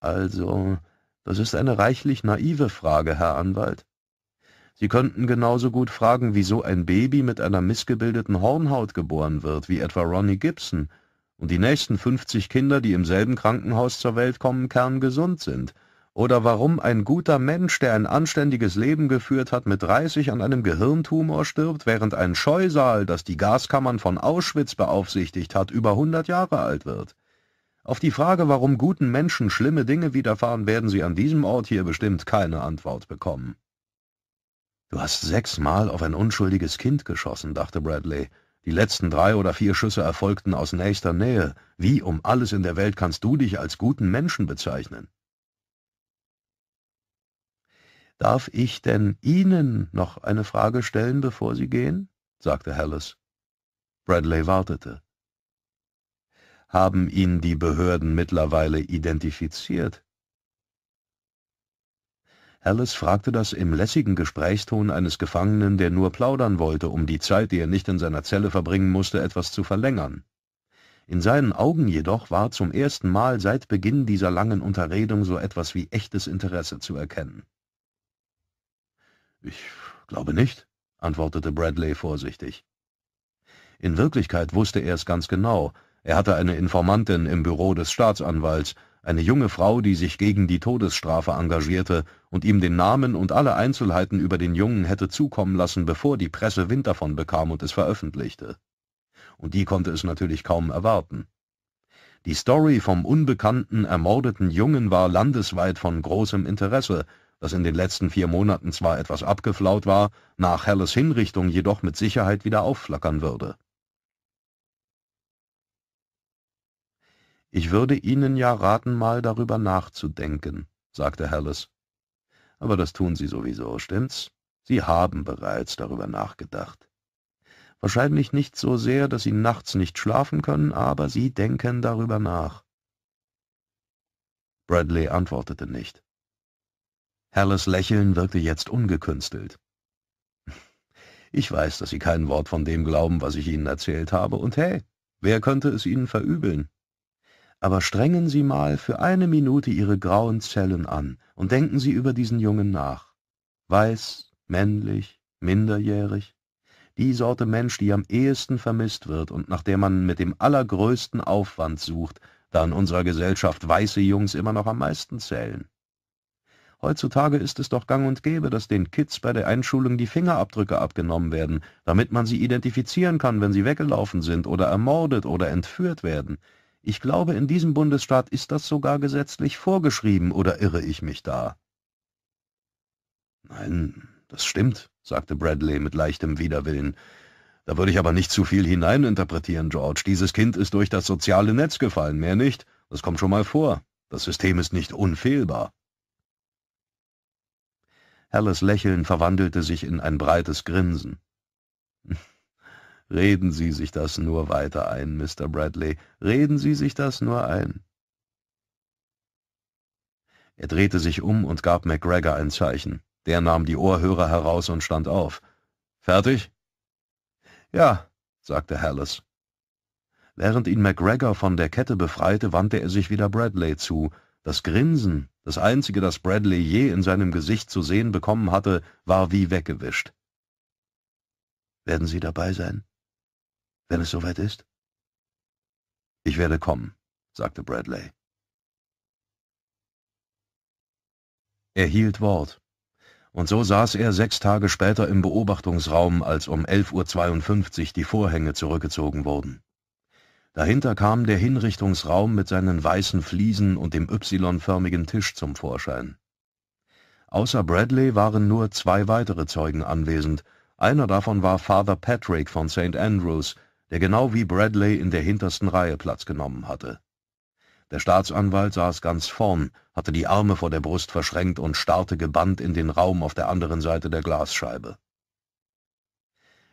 Also, das ist eine reichlich naive Frage, Herr Anwalt. Sie könnten genauso gut fragen, wieso ein Baby mit einer missgebildeten Hornhaut geboren wird, wie etwa Ronnie Gibson, und die nächsten 50 Kinder, die im selben Krankenhaus zur Welt kommen, kerngesund sind. Oder warum ein guter Mensch, der ein anständiges Leben geführt hat, mit 30 an einem Gehirntumor stirbt, während ein Scheusal, das die Gaskammern von Auschwitz beaufsichtigt hat, über 100 Jahre alt wird. Auf die Frage, warum guten Menschen schlimme Dinge widerfahren, werden Sie an diesem Ort hier bestimmt keine Antwort bekommen. Du hast sechsmal auf ein unschuldiges Kind geschossen, dachte Bradley. Die letzten drei oder vier Schüsse erfolgten aus nächster Nähe. Wie um alles in der Welt kannst du dich als guten Menschen bezeichnen? Darf ich denn Ihnen noch eine Frage stellen, bevor Sie gehen? sagte Hallis. Bradley wartete. Haben ihn die Behörden mittlerweile identifiziert? Alice fragte das im lässigen Gesprächston eines Gefangenen, der nur plaudern wollte, um die Zeit, die er nicht in seiner Zelle verbringen musste, etwas zu verlängern. In seinen Augen jedoch war zum ersten Mal seit Beginn dieser langen Unterredung so etwas wie echtes Interesse zu erkennen. »Ich glaube nicht«, antwortete Bradley vorsichtig. In Wirklichkeit wusste er es ganz genau. Er hatte eine Informantin im Büro des Staatsanwalts, eine junge Frau, die sich gegen die Todesstrafe engagierte und ihm den Namen und alle Einzelheiten über den Jungen hätte zukommen lassen, bevor die Presse Wind davon bekam und es veröffentlichte. Und die konnte es natürlich kaum erwarten. Die Story vom unbekannten, ermordeten Jungen war landesweit von großem Interesse, das in den letzten vier Monaten zwar etwas abgeflaut war, nach Helles Hinrichtung jedoch mit Sicherheit wieder aufflackern würde. »Ich würde Ihnen ja raten, mal darüber nachzudenken«, sagte Halles. »Aber das tun Sie sowieso, stimmt's? Sie haben bereits darüber nachgedacht. Wahrscheinlich nicht so sehr, dass Sie nachts nicht schlafen können, aber Sie denken darüber nach.« Bradley antwortete nicht. Halles Lächeln wirkte jetzt ungekünstelt. Ich weiß, dass Sie kein Wort von dem glauben, was ich Ihnen erzählt habe, und hey, wer könnte es Ihnen verübeln? aber strengen Sie mal für eine Minute Ihre grauen Zellen an und denken Sie über diesen Jungen nach. Weiß, männlich, minderjährig, die Sorte Mensch, die am ehesten vermisst wird und nach der man mit dem allergrößten Aufwand sucht, da in unserer Gesellschaft weiße Jungs immer noch am meisten zählen. Heutzutage ist es doch gang und gäbe, dass den Kids bei der Einschulung die Fingerabdrücke abgenommen werden, damit man sie identifizieren kann, wenn sie weggelaufen sind oder ermordet oder entführt werden. Ich glaube, in diesem Bundesstaat ist das sogar gesetzlich vorgeschrieben, oder irre ich mich da? Nein, das stimmt, sagte Bradley mit leichtem Widerwillen. Da würde ich aber nicht zu viel hineininterpretieren, George. Dieses Kind ist durch das soziale Netz gefallen, mehr nicht. Das kommt schon mal vor. Das System ist nicht unfehlbar. Helles Lächeln verwandelte sich in ein breites Grinsen. Reden Sie sich das nur weiter ein, Mr. Bradley, reden Sie sich das nur ein. Er drehte sich um und gab MacGregor ein Zeichen. Der nahm die Ohrhörer heraus und stand auf. Fertig? Ja, sagte Hallis. Während ihn MacGregor von der Kette befreite, wandte er sich wieder Bradley zu. Das Grinsen, das einzige, das Bradley je in seinem Gesicht zu sehen bekommen hatte, war wie weggewischt. Werden Sie dabei sein? wenn es soweit ist? Ich werde kommen, sagte Bradley. Er hielt Wort. Und so saß er sechs Tage später im Beobachtungsraum, als um 11.52 Uhr die Vorhänge zurückgezogen wurden. Dahinter kam der Hinrichtungsraum mit seinen weißen Fliesen und dem y-förmigen Tisch zum Vorschein. Außer Bradley waren nur zwei weitere Zeugen anwesend. Einer davon war Father Patrick von St. Andrews, der genau wie Bradley in der hintersten Reihe Platz genommen hatte. Der Staatsanwalt saß ganz vorn, hatte die Arme vor der Brust verschränkt und starrte gebannt in den Raum auf der anderen Seite der Glasscheibe.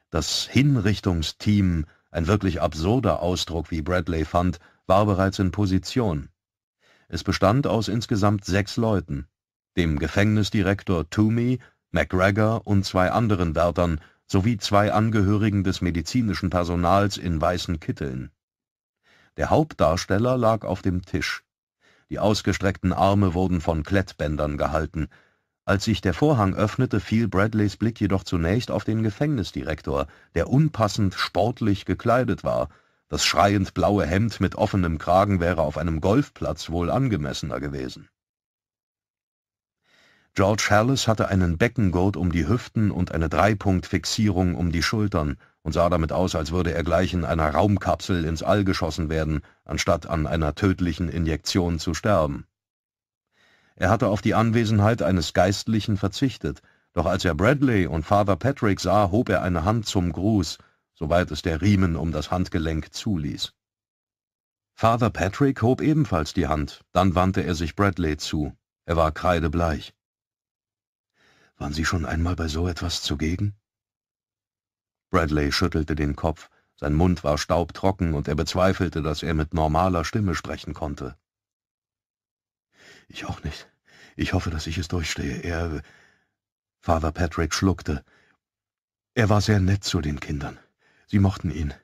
Das Hinrichtungsteam, ein wirklich absurder Ausdruck, wie Bradley fand, war bereits in Position. Es bestand aus insgesamt sechs Leuten, dem Gefängnisdirektor Toomey, MacGregor und zwei anderen Wärtern, sowie zwei Angehörigen des medizinischen Personals in weißen Kitteln. Der Hauptdarsteller lag auf dem Tisch. Die ausgestreckten Arme wurden von Klettbändern gehalten. Als sich der Vorhang öffnete, fiel Bradleys Blick jedoch zunächst auf den Gefängnisdirektor, der unpassend sportlich gekleidet war. Das schreiend blaue Hemd mit offenem Kragen wäre auf einem Golfplatz wohl angemessener gewesen. George Harris hatte einen Beckengurt um die Hüften und eine Dreipunktfixierung um die Schultern und sah damit aus, als würde er gleich in einer Raumkapsel ins All geschossen werden, anstatt an einer tödlichen Injektion zu sterben. Er hatte auf die Anwesenheit eines Geistlichen verzichtet, doch als er Bradley und Father Patrick sah, hob er eine Hand zum Gruß, soweit es der Riemen um das Handgelenk zuließ. Father Patrick hob ebenfalls die Hand, dann wandte er sich Bradley zu. Er war kreidebleich. Waren Sie schon einmal bei so etwas zugegen? Bradley schüttelte den Kopf, sein Mund war staubtrocken und er bezweifelte, dass er mit normaler Stimme sprechen konnte. Ich auch nicht. Ich hoffe, dass ich es durchstehe. Er... Father Patrick schluckte. Er war sehr nett zu den Kindern. Sie mochten ihn.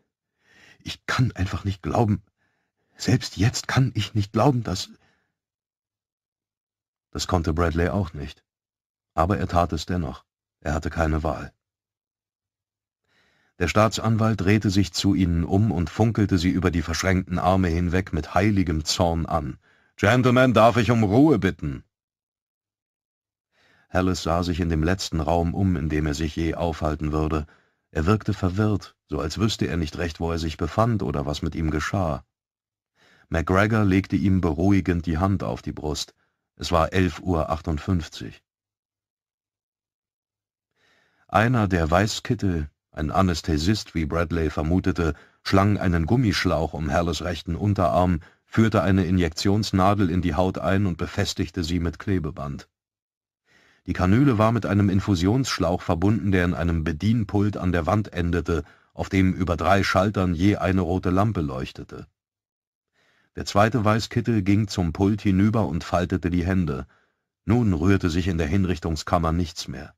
Ich kann einfach nicht glauben. Selbst jetzt kann ich nicht glauben, dass... Das konnte Bradley auch nicht. Aber er tat es dennoch. Er hatte keine Wahl. Der Staatsanwalt drehte sich zu ihnen um und funkelte sie über die verschränkten Arme hinweg mit heiligem Zorn an. »Gentlemen, darf ich um Ruhe bitten?« Hallis sah sich in dem letzten Raum um, in dem er sich je aufhalten würde. Er wirkte verwirrt, so als wüsste er nicht recht, wo er sich befand oder was mit ihm geschah. MacGregor legte ihm beruhigend die Hand auf die Brust. Es war 11.58 Uhr. Einer der Weißkittel, ein Anästhesist, wie Bradley vermutete, schlang einen Gummischlauch um Halles rechten Unterarm, führte eine Injektionsnadel in die Haut ein und befestigte sie mit Klebeband. Die Kanüle war mit einem Infusionsschlauch verbunden, der in einem Bedienpult an der Wand endete, auf dem über drei Schaltern je eine rote Lampe leuchtete. Der zweite Weißkittel ging zum Pult hinüber und faltete die Hände. Nun rührte sich in der Hinrichtungskammer nichts mehr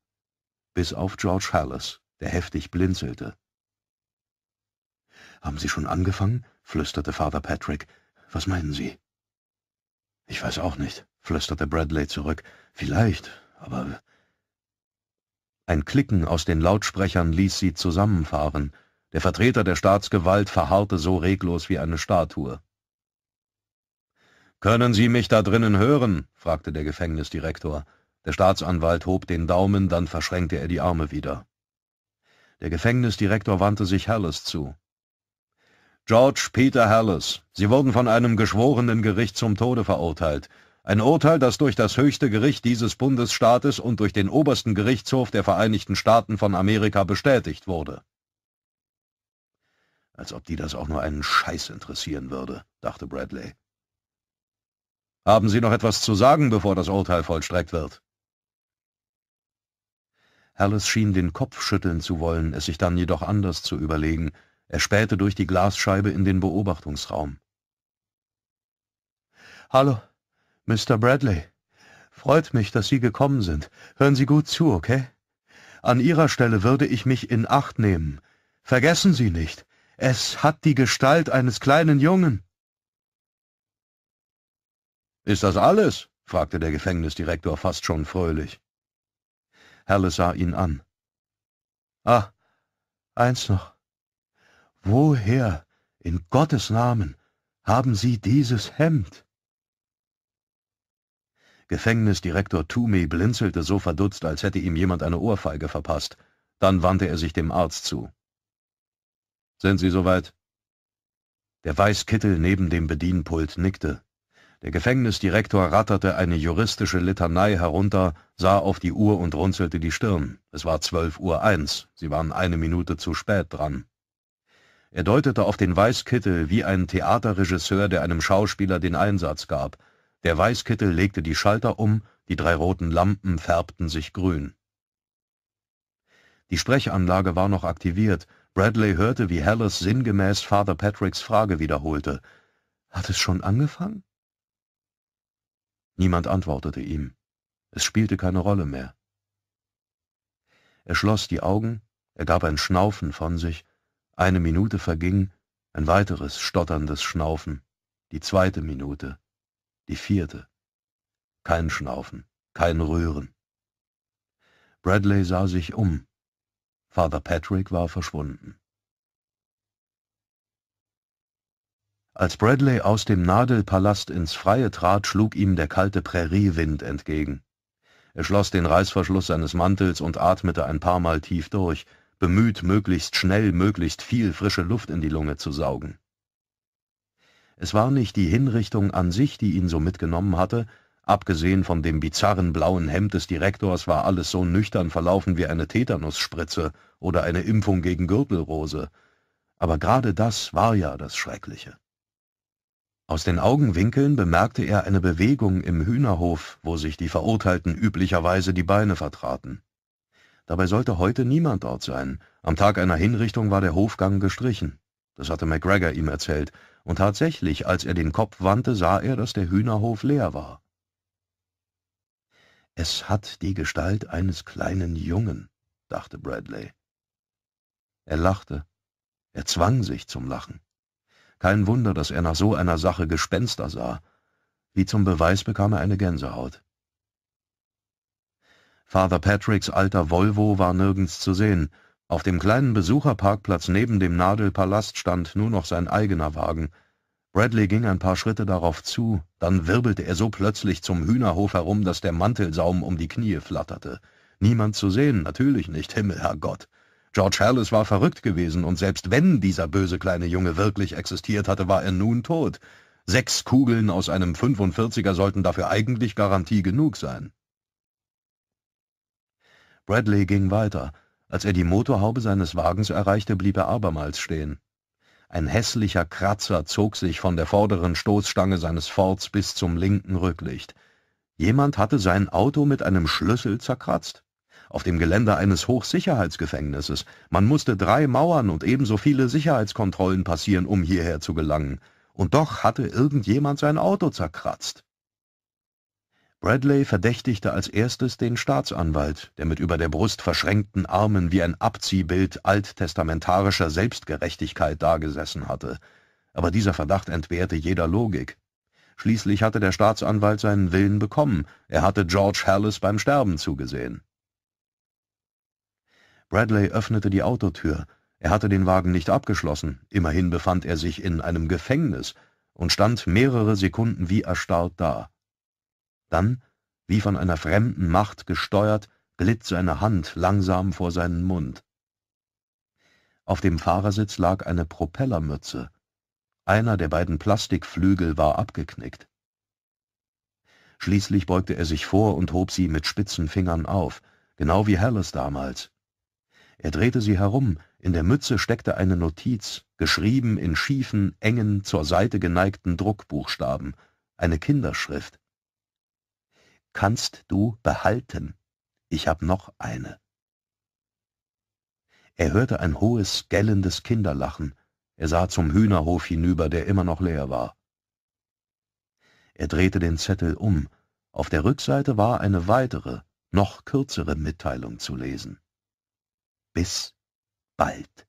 bis auf George Hallis, der heftig blinzelte. Haben Sie schon angefangen? flüsterte Father Patrick. Was meinen Sie? Ich weiß auch nicht, flüsterte Bradley zurück. Vielleicht, aber... Ein Klicken aus den Lautsprechern ließ sie zusammenfahren. Der Vertreter der Staatsgewalt verharrte so reglos wie eine Statue. »Können Sie mich da drinnen hören?« fragte der Gefängnisdirektor. Der Staatsanwalt hob den Daumen, dann verschränkte er die Arme wieder. Der Gefängnisdirektor wandte sich Halles zu. George Peter Halles, Sie wurden von einem geschworenen Gericht zum Tode verurteilt. Ein Urteil, das durch das höchste Gericht dieses Bundesstaates und durch den obersten Gerichtshof der Vereinigten Staaten von Amerika bestätigt wurde. Als ob die das auch nur einen Scheiß interessieren würde, dachte Bradley. Haben Sie noch etwas zu sagen, bevor das Urteil vollstreckt wird? Herles schien den Kopf schütteln zu wollen, es sich dann jedoch anders zu überlegen. Er spähte durch die Glasscheibe in den Beobachtungsraum. »Hallo, Mr. Bradley. Freut mich, dass Sie gekommen sind. Hören Sie gut zu, okay? An Ihrer Stelle würde ich mich in Acht nehmen. Vergessen Sie nicht, es hat die Gestalt eines kleinen Jungen.« »Ist das alles?« fragte der Gefängnisdirektor fast schon fröhlich. Herle sah ihn an. Ah, eins noch. Woher, in Gottes Namen, haben Sie dieses Hemd? Gefängnisdirektor Toomey blinzelte so verdutzt, als hätte ihm jemand eine Ohrfeige verpasst. Dann wandte er sich dem Arzt zu. Sind Sie soweit? Der Weißkittel neben dem Bedienpult nickte. Der Gefängnisdirektor ratterte eine juristische Litanei herunter, sah auf die Uhr und runzelte die Stirn. Es war zwölf Uhr. Eins. Sie waren eine Minute zu spät dran. Er deutete auf den Weißkittel wie ein Theaterregisseur, der einem Schauspieler den Einsatz gab. Der Weißkittel legte die Schalter um, die drei roten Lampen färbten sich grün. Die Sprechanlage war noch aktiviert. Bradley hörte, wie Hallis sinngemäß Father Patricks Frage wiederholte. Hat es schon angefangen? Niemand antwortete ihm. Es spielte keine Rolle mehr. Er schloss die Augen, er gab ein Schnaufen von sich. Eine Minute verging, ein weiteres stotterndes Schnaufen, die zweite Minute, die vierte. Kein Schnaufen, kein Rühren. Bradley sah sich um. Father Patrick war verschwunden. Als Bradley aus dem Nadelpalast ins Freie trat, schlug ihm der kalte Präriewind entgegen. Er schloss den Reißverschluss seines Mantels und atmete ein paar Mal tief durch, bemüht, möglichst schnell, möglichst viel frische Luft in die Lunge zu saugen. Es war nicht die Hinrichtung an sich, die ihn so mitgenommen hatte, abgesehen von dem bizarren blauen Hemd des Direktors war alles so nüchtern verlaufen wie eine Tetanusspritze oder eine Impfung gegen Gürtelrose, aber gerade das war ja das Schreckliche. Aus den Augenwinkeln bemerkte er eine Bewegung im Hühnerhof, wo sich die Verurteilten üblicherweise die Beine vertraten. Dabei sollte heute niemand dort sein. Am Tag einer Hinrichtung war der Hofgang gestrichen. Das hatte MacGregor ihm erzählt, und tatsächlich, als er den Kopf wandte, sah er, dass der Hühnerhof leer war. Es hat die Gestalt eines kleinen Jungen, dachte Bradley. Er lachte. Er zwang sich zum Lachen. Kein Wunder, dass er nach so einer Sache Gespenster sah. Wie zum Beweis bekam er eine Gänsehaut. Father Patricks alter Volvo war nirgends zu sehen. Auf dem kleinen Besucherparkplatz neben dem Nadelpalast stand nur noch sein eigener Wagen. Bradley ging ein paar Schritte darauf zu, dann wirbelte er so plötzlich zum Hühnerhof herum, dass der Mantelsaum um die Knie flatterte. Niemand zu sehen, natürlich nicht, Himmel, Herrgott. George Harris war verrückt gewesen, und selbst wenn dieser böse kleine Junge wirklich existiert hatte, war er nun tot. Sechs Kugeln aus einem 45er sollten dafür eigentlich Garantie genug sein. Bradley ging weiter. Als er die Motorhaube seines Wagens erreichte, blieb er abermals stehen. Ein hässlicher Kratzer zog sich von der vorderen Stoßstange seines Forts bis zum linken Rücklicht. Jemand hatte sein Auto mit einem Schlüssel zerkratzt auf dem Gelände eines Hochsicherheitsgefängnisses. Man musste drei Mauern und ebenso viele Sicherheitskontrollen passieren, um hierher zu gelangen. Und doch hatte irgendjemand sein Auto zerkratzt. Bradley verdächtigte als erstes den Staatsanwalt, der mit über der Brust verschränkten Armen wie ein Abziehbild alttestamentarischer Selbstgerechtigkeit dagesessen hatte. Aber dieser Verdacht entbehrte jeder Logik. Schließlich hatte der Staatsanwalt seinen Willen bekommen, er hatte George Hallis beim Sterben zugesehen. Bradley öffnete die Autotür. Er hatte den Wagen nicht abgeschlossen, immerhin befand er sich in einem Gefängnis und stand mehrere Sekunden wie erstarrt da. Dann, wie von einer fremden Macht gesteuert, glitt seine Hand langsam vor seinen Mund. Auf dem Fahrersitz lag eine Propellermütze. Einer der beiden Plastikflügel war abgeknickt. Schließlich beugte er sich vor und hob sie mit spitzen Fingern auf, genau wie Hallis damals, er drehte sie herum, in der Mütze steckte eine Notiz, geschrieben in schiefen, engen, zur Seite geneigten Druckbuchstaben, eine Kinderschrift. Kannst du behalten? Ich hab noch eine. Er hörte ein hohes, gellendes Kinderlachen. Er sah zum Hühnerhof hinüber, der immer noch leer war. Er drehte den Zettel um. Auf der Rückseite war eine weitere, noch kürzere Mitteilung zu lesen. Bis bald.